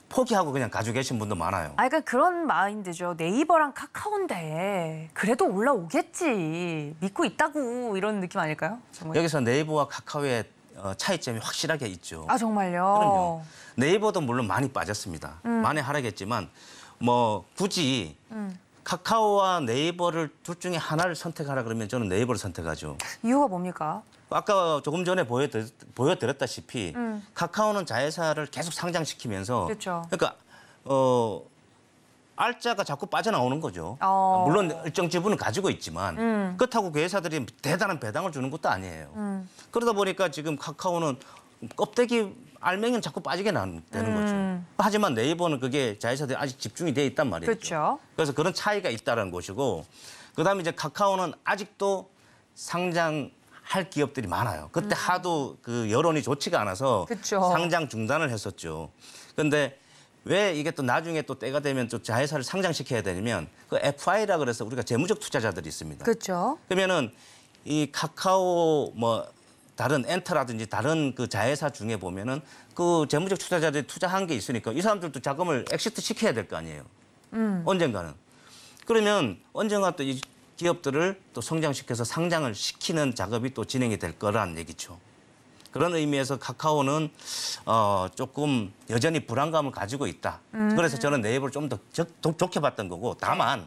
포기하고 그냥 가지고 계신 분도 많아요. 아, 그러니까 그런 마인드죠. 네이버랑 카카오인데 그래도 올라오겠지 믿고 있다고 이런 느낌 아닐까요? 정말. 여기서 네이버와 카카오의 어, 차이점이 확실하게 있죠. 아 정말요? 그럼요. 네이버도 물론 많이 빠졌습니다. 음. 많이 하락했지만 뭐 굳이 음. 카카오와 네이버를 둘 중에 하나를 선택하라 그러면 저는 네이버를 선택하죠. 이유가 뭡니까? 아까 조금 전에 보여드렸, 다시피 음. 카카오는 자회사를 계속 상장시키면서 그렇 그러니까 어 알짜가 자꾸 빠져나오는 거죠. 어... 물론 일정 지분은 가지고 있지만 음. 그렇다고 그 회사들이 대단한 배당을 주는 것도 아니에요. 음. 그러다 보니까 지금 카카오는 껍데기 알맹이는 자꾸 빠지게 되는 음. 거죠. 하지만 네이버는 그게 자회사들이 아직 집중이 돼 있단 말이죠. 그렇죠. 그래서 그런 차이가 있다는 것이고 그다음에 이제 카카오는 아직도 상장 할 기업들이 많아요. 그때 음. 하도 그 여론이 좋지가 않아서 그쵸. 상장 중단을 했었죠. 그런데 왜 이게 또 나중에 또 때가 되면 또 자회사를 상장시켜야 되냐면 그 FI라 그래서 우리가 재무적 투자자들이 있습니다. 그렇죠. 그러면은 이 카카오 뭐 다른 엔터라든지 다른 그 자회사 중에 보면은 그 재무적 투자자들이 투자한 게 있으니까 이 사람들도 자금을 엑시트 시켜야 될 거 아니에요. 음. 언젠가는. 그러면 언젠가 또 이 기업들을 또 성장시켜서 상장을 시키는 작업이 또 진행이 될 거란 얘기죠. 그런 의미에서 카카오는 어, 조금 여전히 불안감을 가지고 있다. 음. 그래서 저는 네이버를 좀 더 좋게 봤던 거고 다만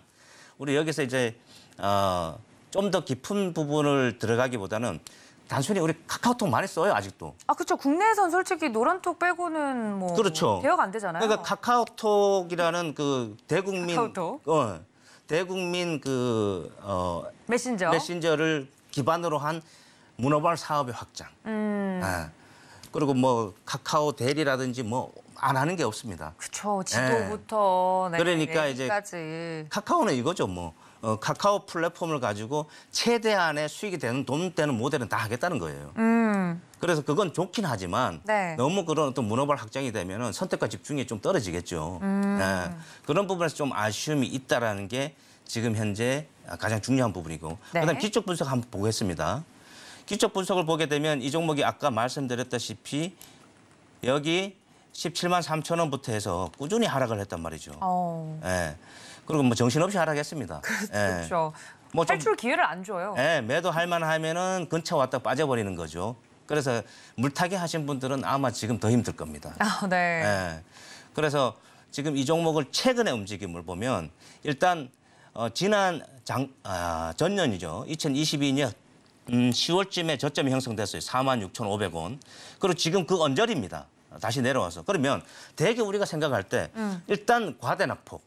우리 여기서 이제 어, 좀 더 깊은 부분을 들어가기보다는 단순히 우리 카카오톡 많이 써요 아직도. 아 그렇죠. 국내에선 솔직히 노란톡 빼고는 뭐 그렇죠. 대여가 안 되잖아요. 그러니까 카카오톡이라는 그 대국민 카카오톡. 어, 대국민 그 어, 메신저 메신저를 기반으로 한 문어발 사업의 확장. 음. 예. 그리고 뭐 카카오 대리라든지 뭐 안 하는 게 없습니다. 그렇죠. 지도부터 예. 네. 그러니까 이제 카카오는 이거죠 뭐. 어, 카카오 플랫폼을 가지고 최대한의 수익이 되는 돈 되는 모델은 다 하겠다는 거예요. 음. 그래서 그건 좋긴 하지만 네. 너무 그런 어떤 문어발 확장이 되면 선택과 집중이 좀 떨어지겠죠. 음. 네. 그런 부분에서 좀 아쉬움이 있다라는 게 지금 현재 가장 중요한 부분이고 네. 그다음 기적 분석 한번 보겠습니다. 기적 분석을 보게 되면 이 종목이 아까 말씀드렸다시피 여기 17만 3천 원부터 해서 꾸준히 하락을 했단 말이죠. 어. 예. 그리고 뭐 정신없이 하락했습니다. 예. 그렇죠. 예. 뭐 탈출 기회를 안 줘요. 예, 매도할 만하면은 근처 왔다 빠져버리는 거죠. 그래서 물타기 하신 분들은 아마 지금 더 힘들 겁니다. 아, 네. 예. 그래서 지금 이 종목을 최근의 움직임을 보면 일단 어, 지난 장, 아, 전년이죠. 2022년 음, 10월쯤에 저점이 형성됐어요. 46,500원. 그리고 지금 그 언저리입니다. 다시 내려와서. 그러면 대개 우리가 생각할 때 음. 일단 과대 낙폭.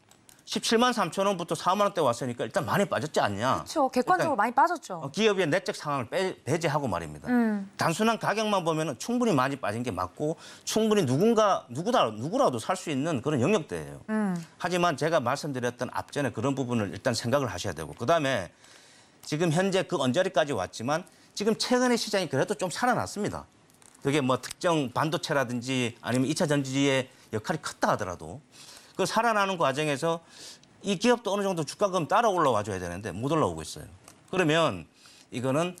십칠만삼천원부터 4만 원대 왔으니까 일단 많이 빠졌지 않냐. 그렇죠. 객관적으로 많이 빠졌죠. 어, 기업의 내적 상황을 배, 제하고 말입니다. 음. 단순한 가격만 보면 충분히 많이 빠진 게 맞고 충분히 누군가 누구다 누구라도 살 수 있는 그런 영역대예요. 음. 하지만 제가 말씀드렸던 앞전에 그런 부분을 일단 생각을 하셔야 되고 그다음에 지금 현재 그 언저리까지 왔지만 지금 최근의 시장이 그래도 좀 살아났습니다. 그게 뭐 특정 반도체라든지 아니면 이차 전지의 역할이 컸다 하더라도 그 살아나는 과정에서 이 기업도 어느 정도 주가금 따라 올라와 줘야 되는데 못 올라오고 있어요. 그러면 이거는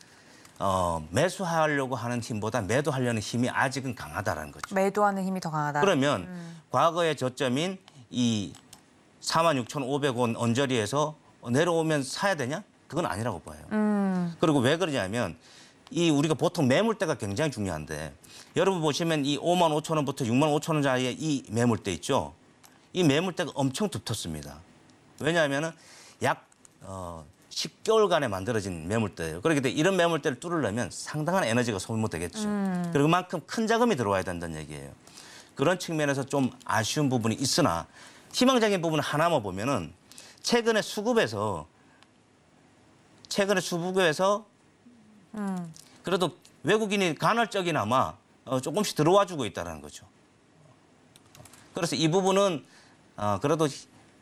어, 매수하려고 하는 힘보다 매도하려는 힘이 아직은 강하다는 거죠. 매도하는 힘이 더 강하다. 그러면 음. 과거의 저점인 이 46,500원 언저리에서 내려오면 사야 되냐? 그건 아니라고 봐요. 음. 그리고 왜 그러냐면 이 우리가 보통 매물대가 굉장히 중요한데 여러분 보시면 이 5만 5천 원부터 6만 5천 원 사이에 이 매물대 있죠. 이 매물대가 엄청 두텁습니다. 왜냐하면 약 어, 10개월간에 만들어진 매물대예요. 그렇기 그러니까 때문에 이런 매물대를 뚫으려면 상당한 에너지가 소모되겠죠. 음. 그리고 만큼큰 자금이 들어와야 된다는 얘기예요. 그런 측면에서 좀 아쉬운 부분이 있으나 희망적인 부분 하나만 보면은 최근에 수급에서 최근에 수급에서 음. 그래도 외국인이 간헐적이나마 어, 조금씩 들어와 주고 있다는 거죠. 그래서 이 부분은 어, 그래도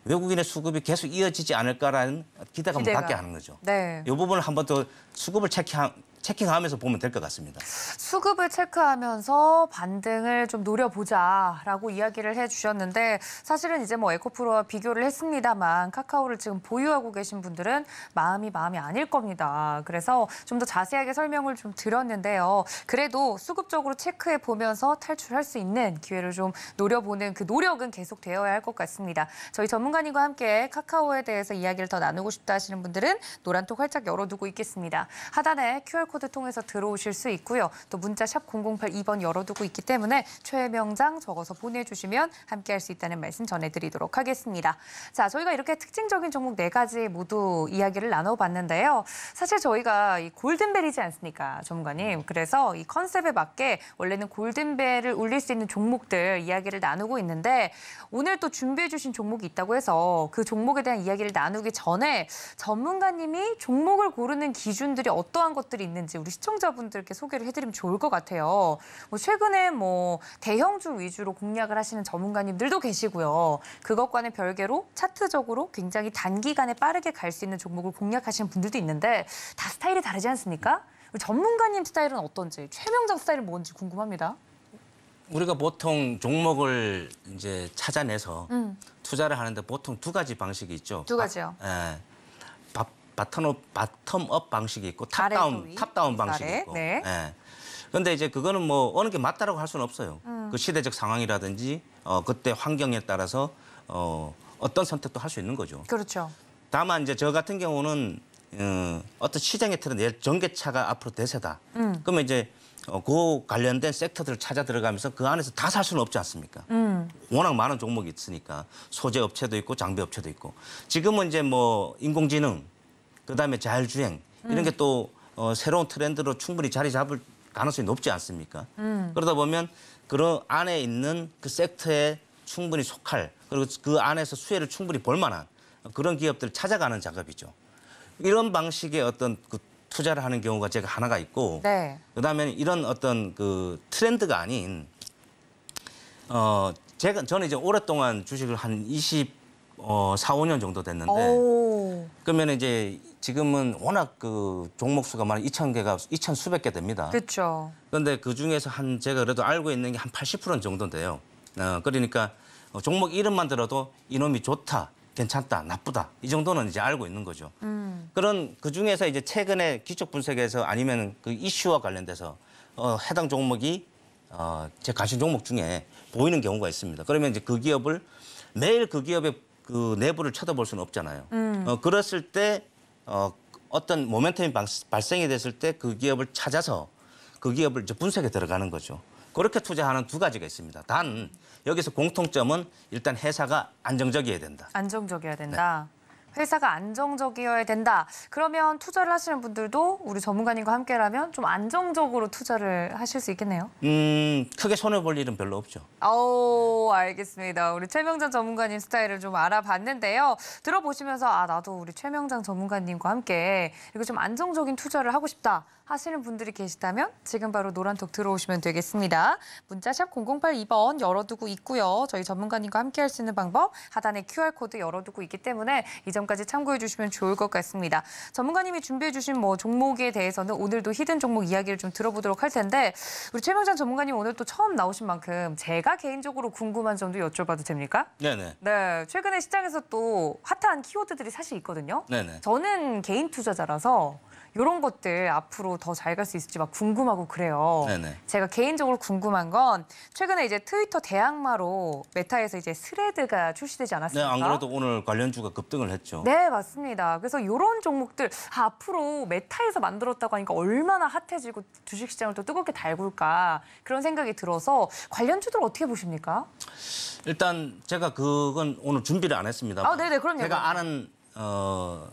외국인의 수급이 계속 이어지지 않을까라는 기대감을 기대가. 갖게 하는 거죠. 네. 이 부분을 한 번 더 수급을 체크한, 체킹하면서 보면 될 것 같습니다. 수급을 체크하면서 반등을 좀 노려보자라고 이야기를 해주셨는데 사실은 이제 뭐 에코프로와 비교를 했습니다만 카카오를 지금 보유하고 계신 분들은 마음이 마음이 아닐 겁니다. 그래서 좀 더 자세하게 설명을 좀 드렸는데요. 그래도 수급적으로 체크해 보면서 탈출할 수 있는 기회를 좀 노려보는 그 노력은 계속 되어야 할 것 같습니다. 저희 전문가님과 함께 카카오에 대해서 이야기를 더 나누고 싶다 하시는 분들은 노란톡 활짝 열어두고 있겠습니다. 하단에 QR코드 QR코드 통해서 들어오실 수 있고요. 또 문자 샵 008번 2 열어두고 있기 때문에 최명장 적어서 보내주시면 함께할 수 있다는 말씀 전해드리도록 하겠습니다. 자, 저희가 이렇게 특징적인 종목 네 가지 모두 이야기를 나눠봤는데요. 사실 저희가 이 골든벨이지 않습니까, 전문가님? 그래서 이 컨셉에 맞게 원래는 골든벨을 울릴 수 있는 종목들 이야기를 나누고 있는데 오늘 또 준비해주신 종목이 있다고 해서 그 종목에 대한 이야기를 나누기 전에 전문가님이 종목을 고르는 기준들이 어떠한 것들이 있는지 있는지 우리 시청자분들께 소개를 해드리면 좋을 것 같아요. 뭐 최근에 뭐 대형주 위주로 공략을 하시는 전문가님들도 계시고요. 그것과는 별개로 차트적으로 굉장히 단기간에 빠르게 갈 수 있는 종목을 공략하시는 분들도 있는데 다 스타일이 다르지 않습니까? 전문가님 스타일은 어떤지 최명장 스타일은 뭔지 궁금합니다. 우리가 보통 종목을 이제 찾아내서 음. 투자를 하는데 보통 두 가지 방식이 있죠. 두 가지요. 아, 예. 바텀업, 바텀업 방식이 있고 탑다운, 탑다운 그 방식이 있고. 네. 예. 근데 이제 그거는 뭐 어느 게 맞다라고 할 수는 없어요. 음. 그 시대적 상황이라든지 어, 그때 환경에 따라서 어, 어떤 선택도 할 수 있는 거죠. 그렇죠. 다만 이제 저 같은 경우는 어, 어떤 시장의 틀은 예를 전기차가 앞으로 대세다. 음. 그러면 이제 어, 그 관련된 섹터들을 찾아 들어가면서 그 안에서 다 살 수는 없지 않습니까? 음. 워낙 많은 종목이 있으니까 소재 업체도 있고 장비 업체도 있고 지금은 이제 뭐 인공지능 그다음에 자율주행 이런 게또 음. 어, 새로운 트렌드로 충분히 자리 잡을 가능성이 높지 않습니까? 음. 그러다 보면 그런 안에 있는 그 섹터에 충분히 속할 그리고 그 안에서 수혜를 충분히 볼 만한 그런 기업들을 찾아가는 작업이죠. 이런 방식의 어떤 그 투자를 하는 경우가 제가 하나가 있고 네. 그다음에 이런 어떤 그 트렌드가 아닌 어 제가 저는 이제 오랫동안 주식을 한20 어, 4, 5년 정도 됐는데 오. 그러면 이제 지금은 워낙 그 종목 수가 많아 2천 개가 2천 수백 개 됩니다. 그렇죠. 그런데 그 중에서 한 제가 그래도 알고 있는 게 한 80%는 정도인데요. 어, 그러니까 어, 종목 이름만 들어도 이놈이 좋다, 괜찮다, 나쁘다 이 정도는 이제 알고 있는 거죠. 음. 그런 그 중에서 이제 최근에 기적 분석에서 아니면 그 이슈와 관련돼서 어, 해당 종목이 어, 제 관심 종목 중에 보이는 경우가 있습니다. 그러면 이제 그 기업을 매일 그 기업의 그 내부를 쳐다볼 수는 없잖아요. 음. 어, 그랬을 때 어, 어떤 모멘텀이 발생이 됐을 때 그 기업을 찾아서 그 기업을 이제 분석에 들어가는 거죠. 그렇게 투자하는 두 가지가 있습니다. 단 여기서 공통점은 일단 회사가 안정적이어야 된다. 안정적이어야 된다. 네. 회사가 안정적이어야 된다. 그러면 투자를 하시는 분들도 우리 전문가님과 함께라면 좀 안정적으로 투자를 하실 수 있겠네요. 음, 크게 손해 볼 일은 별로 없죠. 오, 알겠습니다. 우리 최명장 전문가님 스타일을 좀 알아봤는데요. 들어보시면서 아, 나도 우리 최명장 전문가님과 함께 이렇좀 안정적인 투자를 하고 싶다. 하시는 분들이 계시다면 지금 바로 노란톡 들어오시면 되겠습니다. 문자샵 0082번 열어두고 있고요. 저희 전문가님과 함께할 수 있는 방법 하단에 QR코드 열어두고 있기 때문에 이 점까지 참고해 주시면 좋을 것 같습니다. 전문가님이 준비해 주신 뭐 종목에 대해서는 오늘도 히든 종목 이야기를 좀 들어보도록 할 텐데 우리 최명찬 전문가님 오늘 또 처음 나오신 만큼 제가 개인적으로 궁금한 점도 여쭤봐도 됩니까? 네네. 네, 최근에 시장에서 또 핫한 키워드들이 사실 있거든요. 네네. 저는 개인 투자자라서 이런 것들 앞으로 더 잘 갈 수 있을지 막 궁금하고 그래요. 네네. 제가 개인적으로 궁금한 건 최근에 이제 트위터 대항마로 메타에서 이제 스레드가 출시되지 않았습니까? 네, 안 그래도 오늘 관련주가 급등을 했죠. 네, 맞습니다. 그래서 이런 종목들 아, 앞으로 메타에서 만들었다고 하니까 얼마나 핫해지고 주식시장을 또 뜨겁게 달굴까 그런 생각이 들어서 관련주들 어떻게 보십니까? 일단 제가 그건 오늘 준비를 안 했습니다. 아, 네네, 그럼요. 제가 아는 어,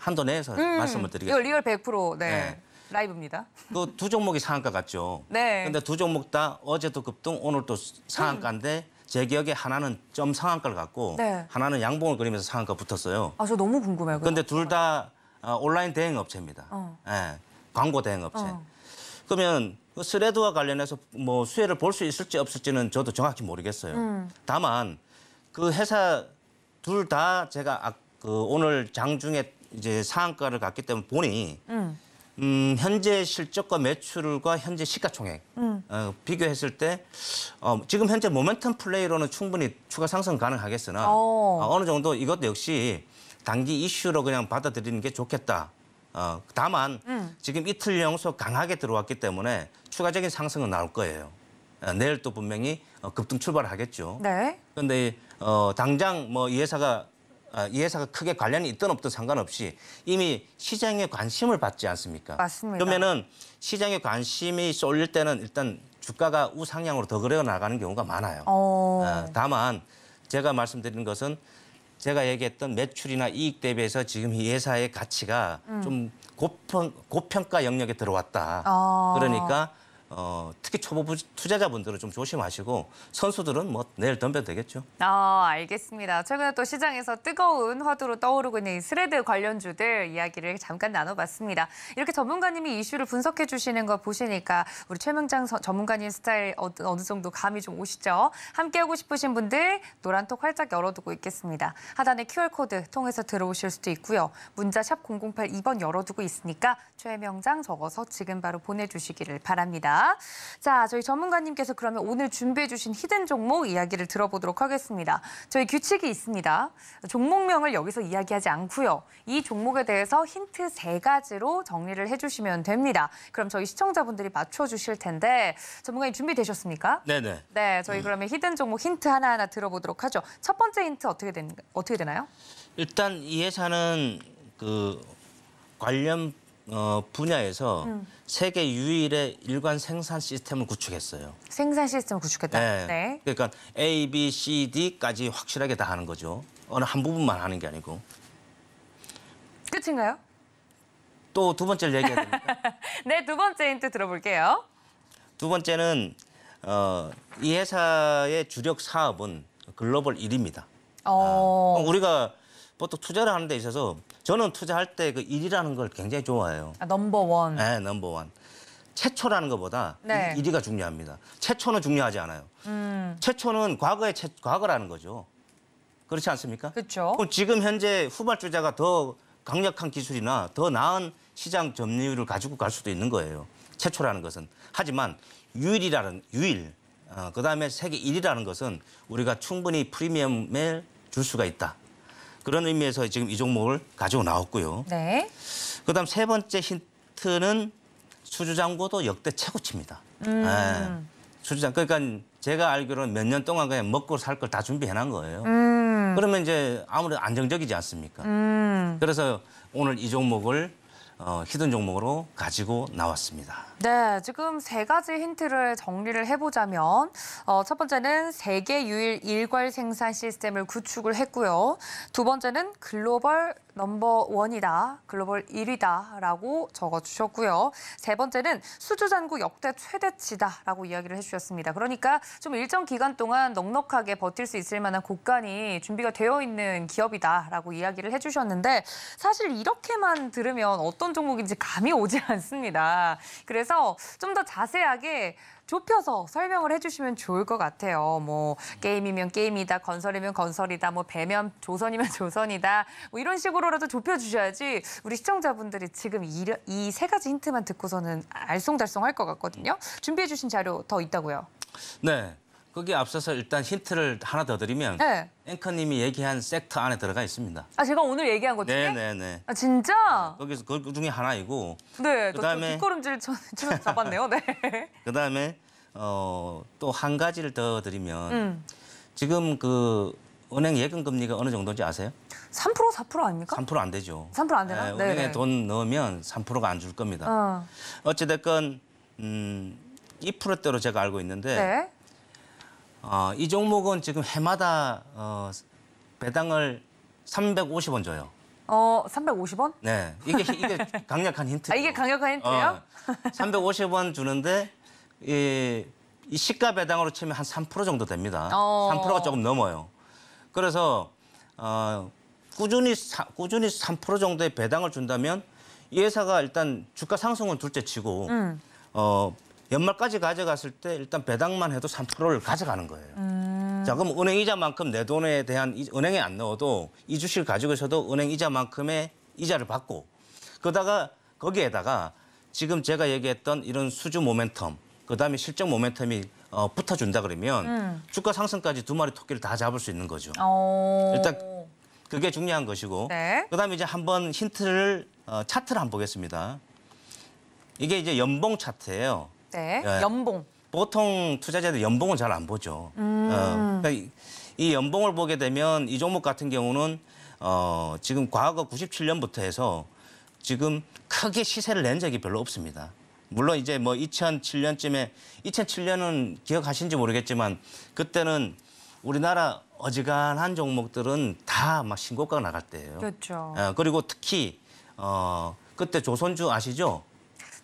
한도 내에서 음, 말씀을 드리겠습니다. 리얼 100% 네. 네. 라이브입니다. 그두 종목이 상한가 같죠. 네. 근데 두 종목 다 어제도 급등, 오늘도 상한가인데 음. 제 기억에 하나는 점 상한가를 갖고 네. 하나는 양봉을 그리면서 상한가 붙었어요. 아, 저 너무 궁금해요. 근데 둘다 어, 온라인 대행 업체입니다. 어. 네, 광고 대행 업체. 어. 그러면 그 스레드와 관련해서 뭐 수혜를 볼 수 있을지 없을지는 저도 정확히 모르겠어요. 음. 다만 그 회사 둘 다 제가 아, 그 오늘 장중에 이제 상한가를 갖기 때문에 보니 음. 음, 현재 실적과 매출과 현재 시가총액 음. 어, 비교했을 때 어, 지금 현재 모멘텀 플레이로는 충분히 추가 상승 가능하겠으나 오. 어, 아, 어느 정도 이것 도 역시 단기 이슈로 그냥 받아들이는 게 좋겠다. 어, 다만 음. 지금 이틀 연속 강하게 들어왔기 때문에 추가적인 상승은 나올 거예요. 어, 내일 또 분명히 어, 급등 출발하겠죠. 네. 그런데 어, 당장 뭐 이 회사가 아, 이 회사가 크게 관련이 있든 없든 상관없이 이미 시장의 관심을 받지 않습니까? 맞습니다. 그러면은 시장의 관심이 쏠릴 때는 일단 주가가 우상향으로 더 그려 나가는 경우가 많아요. 어... 아, 다만 제가 말씀드린 것은 제가 얘기했던 매출이나 이익 대비해서 지금 이 회사의 가치가 음. 좀 고평, 고평가 영역에 들어왔다. 어... 그러니까 어, 특히 초보 투자자분들은 좀 조심하시고 선수들은 뭐 내일 덤벼 되겠죠. 아 알겠습니다. 최근에 또 시장에서 뜨거운 화두로 떠오르고 있는 이 스레드 관련주들 이야기를 잠깐 나눠봤습니다. 이렇게 전문가님이 이슈를 분석해 주시는 거 보시니까 우리 최명장 전문가님 스타일 어, 어느 정도 감이 좀 오시죠. 함께하고 싶으신 분들 노란톡 활짝 열어두고 있겠습니다. 하단에 QR코드 통해서 들어오실 수도 있고요. 문자 샵 008 2번 열어두고 있으니까 최명장 적어서 지금 바로 보내주시기를 바랍니다. 자, 저희 전문가님께서 그러면 오늘 준비해 주신 히든 종목 이야기를 들어보도록 하겠습니다. 저희 규칙이 있습니다. 종목명을 여기서 이야기하지 않고요. 이 종목에 대해서 힌트 세가지로 정리를 해주시면 됩니다. 그럼 저희 시청자분들이 맞춰주실 텐데 전문가님 준비되셨습니까? 네네. 네, 저희 음. 그러면 히든 종목 힌트 하나하나 들어보도록 하죠. 첫 번째 힌트 어떻게, 되, 어떻게 되나요? 일단 이 회사는 그 관련 어, 분야에서 음. 세계 유일의 일관 생산 시스템을 구축했어요. 생산 시스템을 구축했다. 네. 네. 그러니까 A, B, C, D까지 확실하게 다 하는 거죠. 어느 한 부분만 하는 게 아니고. 끝인가요? 또 두 번째를 얘기해야 됩니까? 네, 두 번째 힌트 들어볼게요. 두 번째는 어, 이 회사의 주력 사업은 글로벌 1위입니다. 어... 아, 우리가 보통 뭐 투자를 하는 데 있어서 저는 투자할 때그 일이라는 걸 굉장히 좋아해요. 아, 넘버원. 네, 넘버원. 최초라는 것보다 네. 1위가 중요합니다. 최초는 중요하지 않아요. 음. 최초는 과거의 최, 과거라는 거죠. 그렇지 않습니까? 그렇죠. 그럼 지금 현재 후발주자가 더 강력한 기술이나 더 나은 시장 점유율을 가지고 갈 수도 있는 거예요. 최초라는 것은. 하지만 유일이라는 유일, 어, 그다음에 세계 1위라는 것은 우리가 충분히 프리미엄을 줄 수가 있다. 그런 의미에서 지금 이 종목을 가지고 나왔고요. 네. 그다음 세 번째 힌트는 수주장고도 역대 최고치입니다. 음. 네. 수주장 그러니까 제가 알기로는 몇 년 동안 그냥 먹고 살 걸 다 준비해 놓은 거예요. 음. 그러면 이제 아무래도 안정적이지 않습니까? 음. 그래서 오늘 이 종목을 어, 히든 종목으로 가지고 나왔습니다. 네, 지금 세 가지 힌트를 정리를 해보자면 어, 첫 번째는 세계 유일 일괄 생산 시스템을 구축을 했고요. 두 번째는 글로벌 넘버 원이다, 글로벌 1위다라고 적어주셨고요. 세 번째는 수주잔고 역대 최대치다라고 이야기를 해주셨습니다. 그러니까 좀 일정 기간 동안 넉넉하게 버틸 수 있을 만한 곳간이 준비가 되어 있는 기업이다라고 이야기를 해주셨는데 사실 이렇게만 들으면 어떤 종목인지 감이 오지 않습니다. 그래서 좀 더 자세하게 좁혀서 설명을 해주시면 좋을 것 같아요. 뭐 게임이면 게임이다, 건설이면 건설이다, 뭐 배면 조선이면 조선이다. 뭐 이런 식으로라도 좁혀주셔야지 우리 시청자분들이 지금 이 세 가지 힌트만 듣고서는 알쏭달쏭할 것 같거든요. 준비해주신 자료 더 있다고요. 네. 거기에 앞서서 일단 힌트를 하나 더 드리면 네. 앵커님이 얘기한 섹터 안에 들어가 있습니다. 아 제가 오늘 얘기한 것 중에? 네네네. 네, 네. 아 진짜? 거기서 그 중에 하나이고. 네. 그다음에 뒷걸음질 저, 저 잡았네요. 네. 그다음에 어, 또 한 가지를 더 드리면 음. 지금 그 은행 예금 금리가 어느 정도인지 아세요? 3% 4% 아닙니까? 3%안 되죠. 3%안 되나? 네, 네 은행에 돈 넣으면 3%가 안 줄 겁니다. 어. 찌됐건 음, 2%대로 제가 알고 있는데 네. 어, 이 종목은 지금 해마다 어, 배당을 350원 줘요. 어, 350원? 네. 이게, 이게 강력한 힌트. 아, 이게 강력한 힌트예요? 어, 350원 주는데 이, 이 시가 배당으로 치면 한 3% 정도 됩니다. 어... 3%가 조금 넘어요. 그래서 어, 꾸준히 사, 꾸준히 3% 정도의 배당을 준다면 이 회사가 일단 주가 상승은 둘째치고 음. 어 연말까지 가져갔을 때 일단 배당만 해도 3%를 가져가는 거예요. 음... 자, 그럼 은행 이자만큼 내 돈에 대한 은행에 안 넣어도 이 주식을 가지고 있어도 은행 이자만큼의 이자를 받고 그러다가 거기에다가 지금 제가 얘기했던 이런 수주 모멘텀 그다음에 실적 모멘텀이 어, 붙어준다 그러면 음. 주가 상승까지 두 마리 토끼를 다 잡을 수 있는 거죠. 오... 어. 일단 그게 중요한 것이고 네. 그다음에 이제 한번 힌트를 어, 차트를 한번 보겠습니다. 이게 이제 연봉 차트예요. 네. 예, 연봉. 보통 투자자들 연봉을잘안 보죠. 어, 음. 어, 이 연봉을 보게 되면 이 종목 같은 경우는 어, 지금 과거 97년부터 해서 지금 크게 시세를 낸 적이 별로 없습니다. 물론 이제 뭐 2007년쯤에 2007년은 기억하신지 모르겠지만 그때는 우리나라 어지간한 종목들은 다 막 신고가 나갈 때예요. 그렇죠. 어, 그리고 특히 어 그때 조선주 아시죠?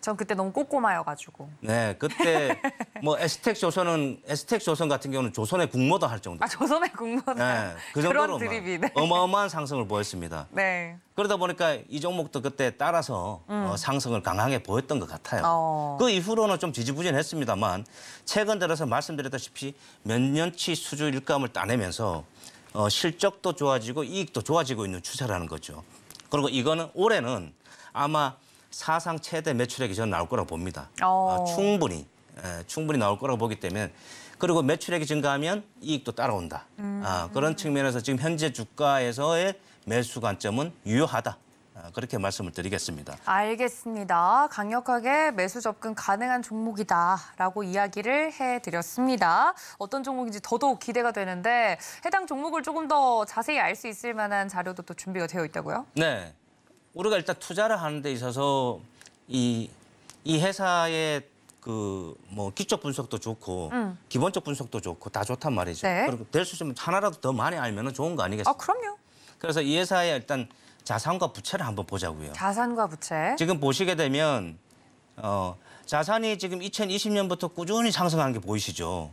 전 그때 너무 꼬꼬마여가지고. 네, 그때 뭐 에스텍 조선은 에스텍 조선 같은 경우는 조선의 국모도할 정도. 아, 조선의 국모다. 네, 그 정도로 드립이, 네. 어마어마한 상승을 보였습니다. 네. 그러다 보니까 이 종목도 그때 따라서 음. 어, 상승을 강하게 보였던 것 같아요. 어. 그 이후로는 좀 지지부진했습니다만 최근 들어서 말씀드렸다시피 몇 년치 수주 일감을 따내면서 어, 실적도 좋아지고 이익도 좋아지고 있는 추세라는 거죠. 그리고 이거는 올해는 아마 사상 최대 매출액이 저는 나올 거라고 봅니다. 아, 어. 충분히 예, 충분히 나올 거라고 보기 때문에 그리고 매출액이 증가하면 이익도 따라온다. 음. 아, 그런 측면에서 지금 현재 주가에서의 매수 관점은 유효하다. 아, 그렇게 말씀을 드리겠습니다. 알겠습니다. 강력하게 매수 접근 가능한 종목이다라고 이야기를 해드렸습니다. 어떤 종목인지 더더욱 기대가 되는데 해당 종목을 조금 더 자세히 알 수 있을 만한 자료도 또 준비가 되어 있다고요? 네. 우리가 일단 투자를 하는 데 있어서 이, 이 회사의 그 뭐 기적 분석도 좋고 음. 기본적 분석도 좋고 다 좋단 말이죠. 네. 그리고 될 수 있으면 하나라도 더 많이 알면 좋은 거 아니겠습니까? 아, 그럼요. 그래서 이 회사에 일단 자산과 부채를 한번 보자고요. 자산과 부채. 지금 보시게 되면 어, 자산이 지금 2020년부터 꾸준히 상승하는 게 보이시죠?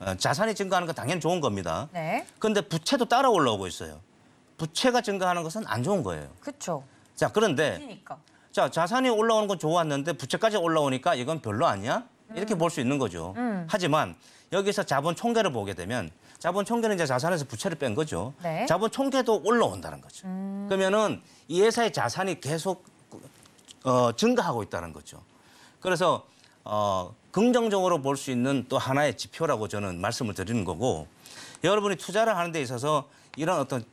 어, 자산이 증가하는 건 당연히 좋은 겁니다. 네. 근데 부채도 따라 올라오고 있어요. 부채가 증가하는 것은 안 좋은 거예요. 그렇죠. 자, 그런데 그러니까. 자, 자산이 올라오는 건 좋았는데 부채까지 올라오니까 이건 별로 아니야? 이렇게 볼 수 있는 거죠. 음. 음. 하지만 여기서 자본 총계를 보게 되면 자본 총계는 이제 자산에서 부채를 뺀 거죠. 네. 자본 총계도 올라온다는 거죠. 음. 그러면은 이 회사의 자산이 계속 어, 증가하고 있다는 거죠. 그래서 어, 긍정적으로 볼 수 있는 또 하나의 지표라고 저는 말씀을 드리는 거고 여러분이 투자를 하는 데 있어서 이런 어떤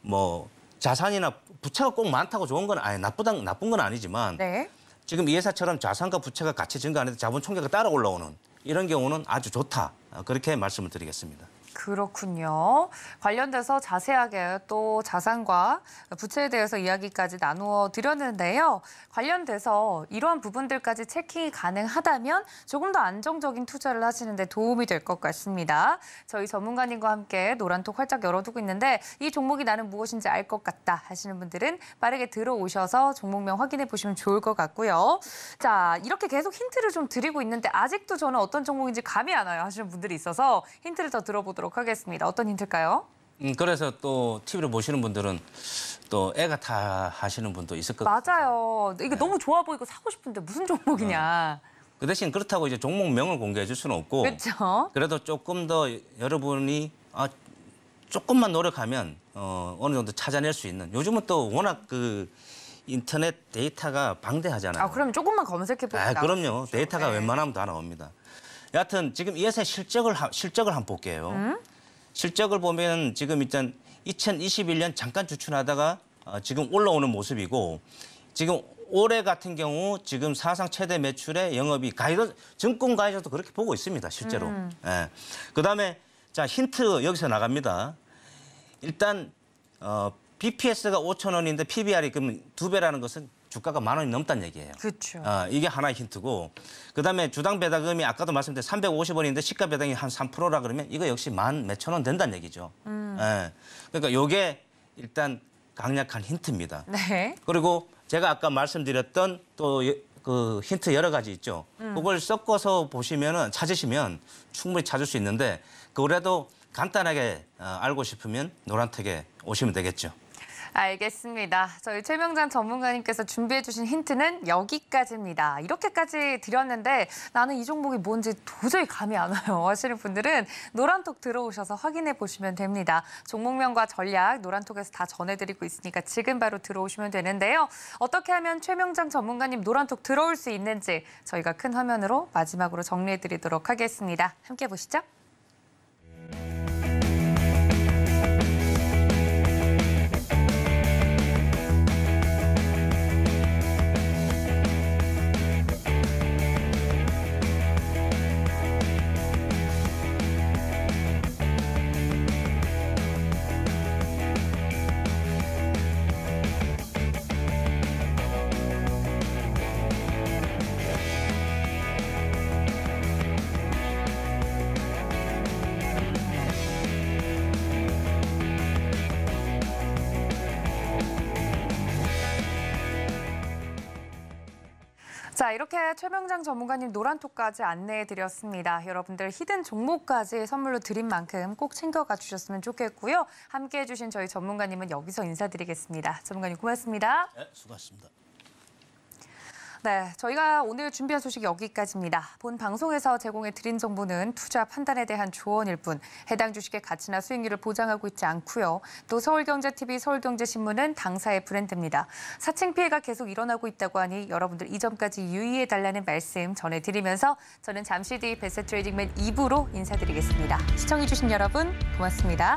뭐 자산이나 부채가 꼭 많다고 좋은 건 아니 나쁘다 나쁜 건 아니지만 네. 지금 이 회사처럼 자산과 부채가 같이 증가하는데 자본 총계가 따라 올라오는 이런 경우는 아주 좋다 어, 그렇게 말씀을 드리겠습니다. 그렇군요. 관련돼서 자세하게 또 자산과 부채에 대해서 이야기까지 나누어 드렸는데요. 관련돼서 이러한 부분들까지 체킹이 가능하다면 조금 더 안정적인 투자를 하시는데 도움이 될 것 같습니다. 저희 전문가님과 함께 노란톡 활짝 열어두고 있는데 이 종목이 나는 무엇인지 알 것 같다 하시는 분들은 빠르게 들어오셔서 종목명 확인해 보시면 좋을 것 같고요. 자, 이렇게 계속 힌트를 좀 드리고 있는데 아직도 저는 어떤 종목인지 감이 안 와요 하시는 분들이 있어서 힌트를 더 들어보도록 보도록 하겠습니다. 어떤 힌트일까요? 음, 그래서 또 TV를 보시는 분들은 또 애가 다 하시는 분도 있을 것 맞아요. 이게 네. 너무 좋아 보이고 사고 싶은데 무슨 종목이냐. 음. 어. 그 대신 그렇다고 이제 종목명을 공개해 줄 수는 없고 그렇죠. 그래도 조금 더 여러분이 아, 조금만 노력하면 어, 어느 정도 찾아낼 수 있는 요즘은 또 워낙 그 인터넷 데이터가 방대하잖아요. 아, 그럼 조금만 검색해 보세요 아, 그럼요. 데이터가 네. 웬만하면 다 나옵니다. 여하튼 지금 이 회사의 실적을 한, 실적을 한번 볼게요. 음? 실적을 보면 지금 일단 2021년 잠깐 주춤하다가 어, 지금 올라오는 모습이고 지금 올해 같은 경우 지금 사상 최대 매출의 영업이 가이드 증권 가이드도 그렇게 보고 있습니다 실제로. 음. 예. 그다음에 자 힌트 여기서 나갑니다. 일단 어, BPS가 5천 원인데 PBR이 그럼 두 배라는 것은 주가가 만 원이 넘다는 얘기예요. 그렇죠. 어, 이게 하나의 힌트고 그다음에 주당 배당금이 아까도 말씀드린 350원인데 시가 배당이 한 3%라 그러면 이거 역시 만 몇천 원 된다는 얘기죠. 음. 예. 그러니까 이게 일단 강력한 힌트입니다. 네. 그리고 제가 아까 말씀드렸던 또 그 힌트 여러 가지 있죠. 음. 그걸 섞어서 보시면은 찾으시면 충분히 찾을 수 있는데 그래도 간단하게 어, 알고 싶으면 노란택에 오시면 되겠죠. 알겠습니다. 저희 최명장 전문가님께서 준비해 주신 힌트는 여기까지입니다. 이렇게까지 드렸는데 나는 이 종목이 뭔지 도저히 감이 안 와요. 하시는 분들은 노란톡 들어오셔서 확인해 보시면 됩니다. 종목명과 전략 노란톡에서 다 전해드리고 있으니까 지금 바로 들어오시면 되는데요. 어떻게 하면 최명장 전문가님 노란톡 들어올 수 있는지 저희가 큰 화면으로 마지막으로 정리해 드리도록 하겠습니다. 함께 보시죠. 자, 이렇게 최명장 전문가님 노란톡까지 안내해 드렸습니다. 여러분들 히든 종목까지 선물로 드린 만큼 꼭 챙겨가 주셨으면 좋겠고요. 함께 해 주신 저희 전문가님은 여기서 인사드리겠습니다. 전문가님 고맙습니다. 네, 수고하셨습니다. 네, 저희가 오늘 준비한 소식 이 여기까지입니다. 본 방송에서 제공해 드린 정보는 투자 판단에 대한 조언일 뿐 해당 주식의 가치나 수익률을 보장하고 있지 않고요. 또 서울경제TV, 서울경제신문은 당사의 브랜드입니다. 사칭 피해가 계속 일어나고 있다고 하니 여러분들 이전까지 유의해달라는 말씀 전해드리면서 저는 잠시 뒤 베스트 트레이딩맨 2부로 인사드리겠습니다. 시청해주신 여러분 고맙습니다.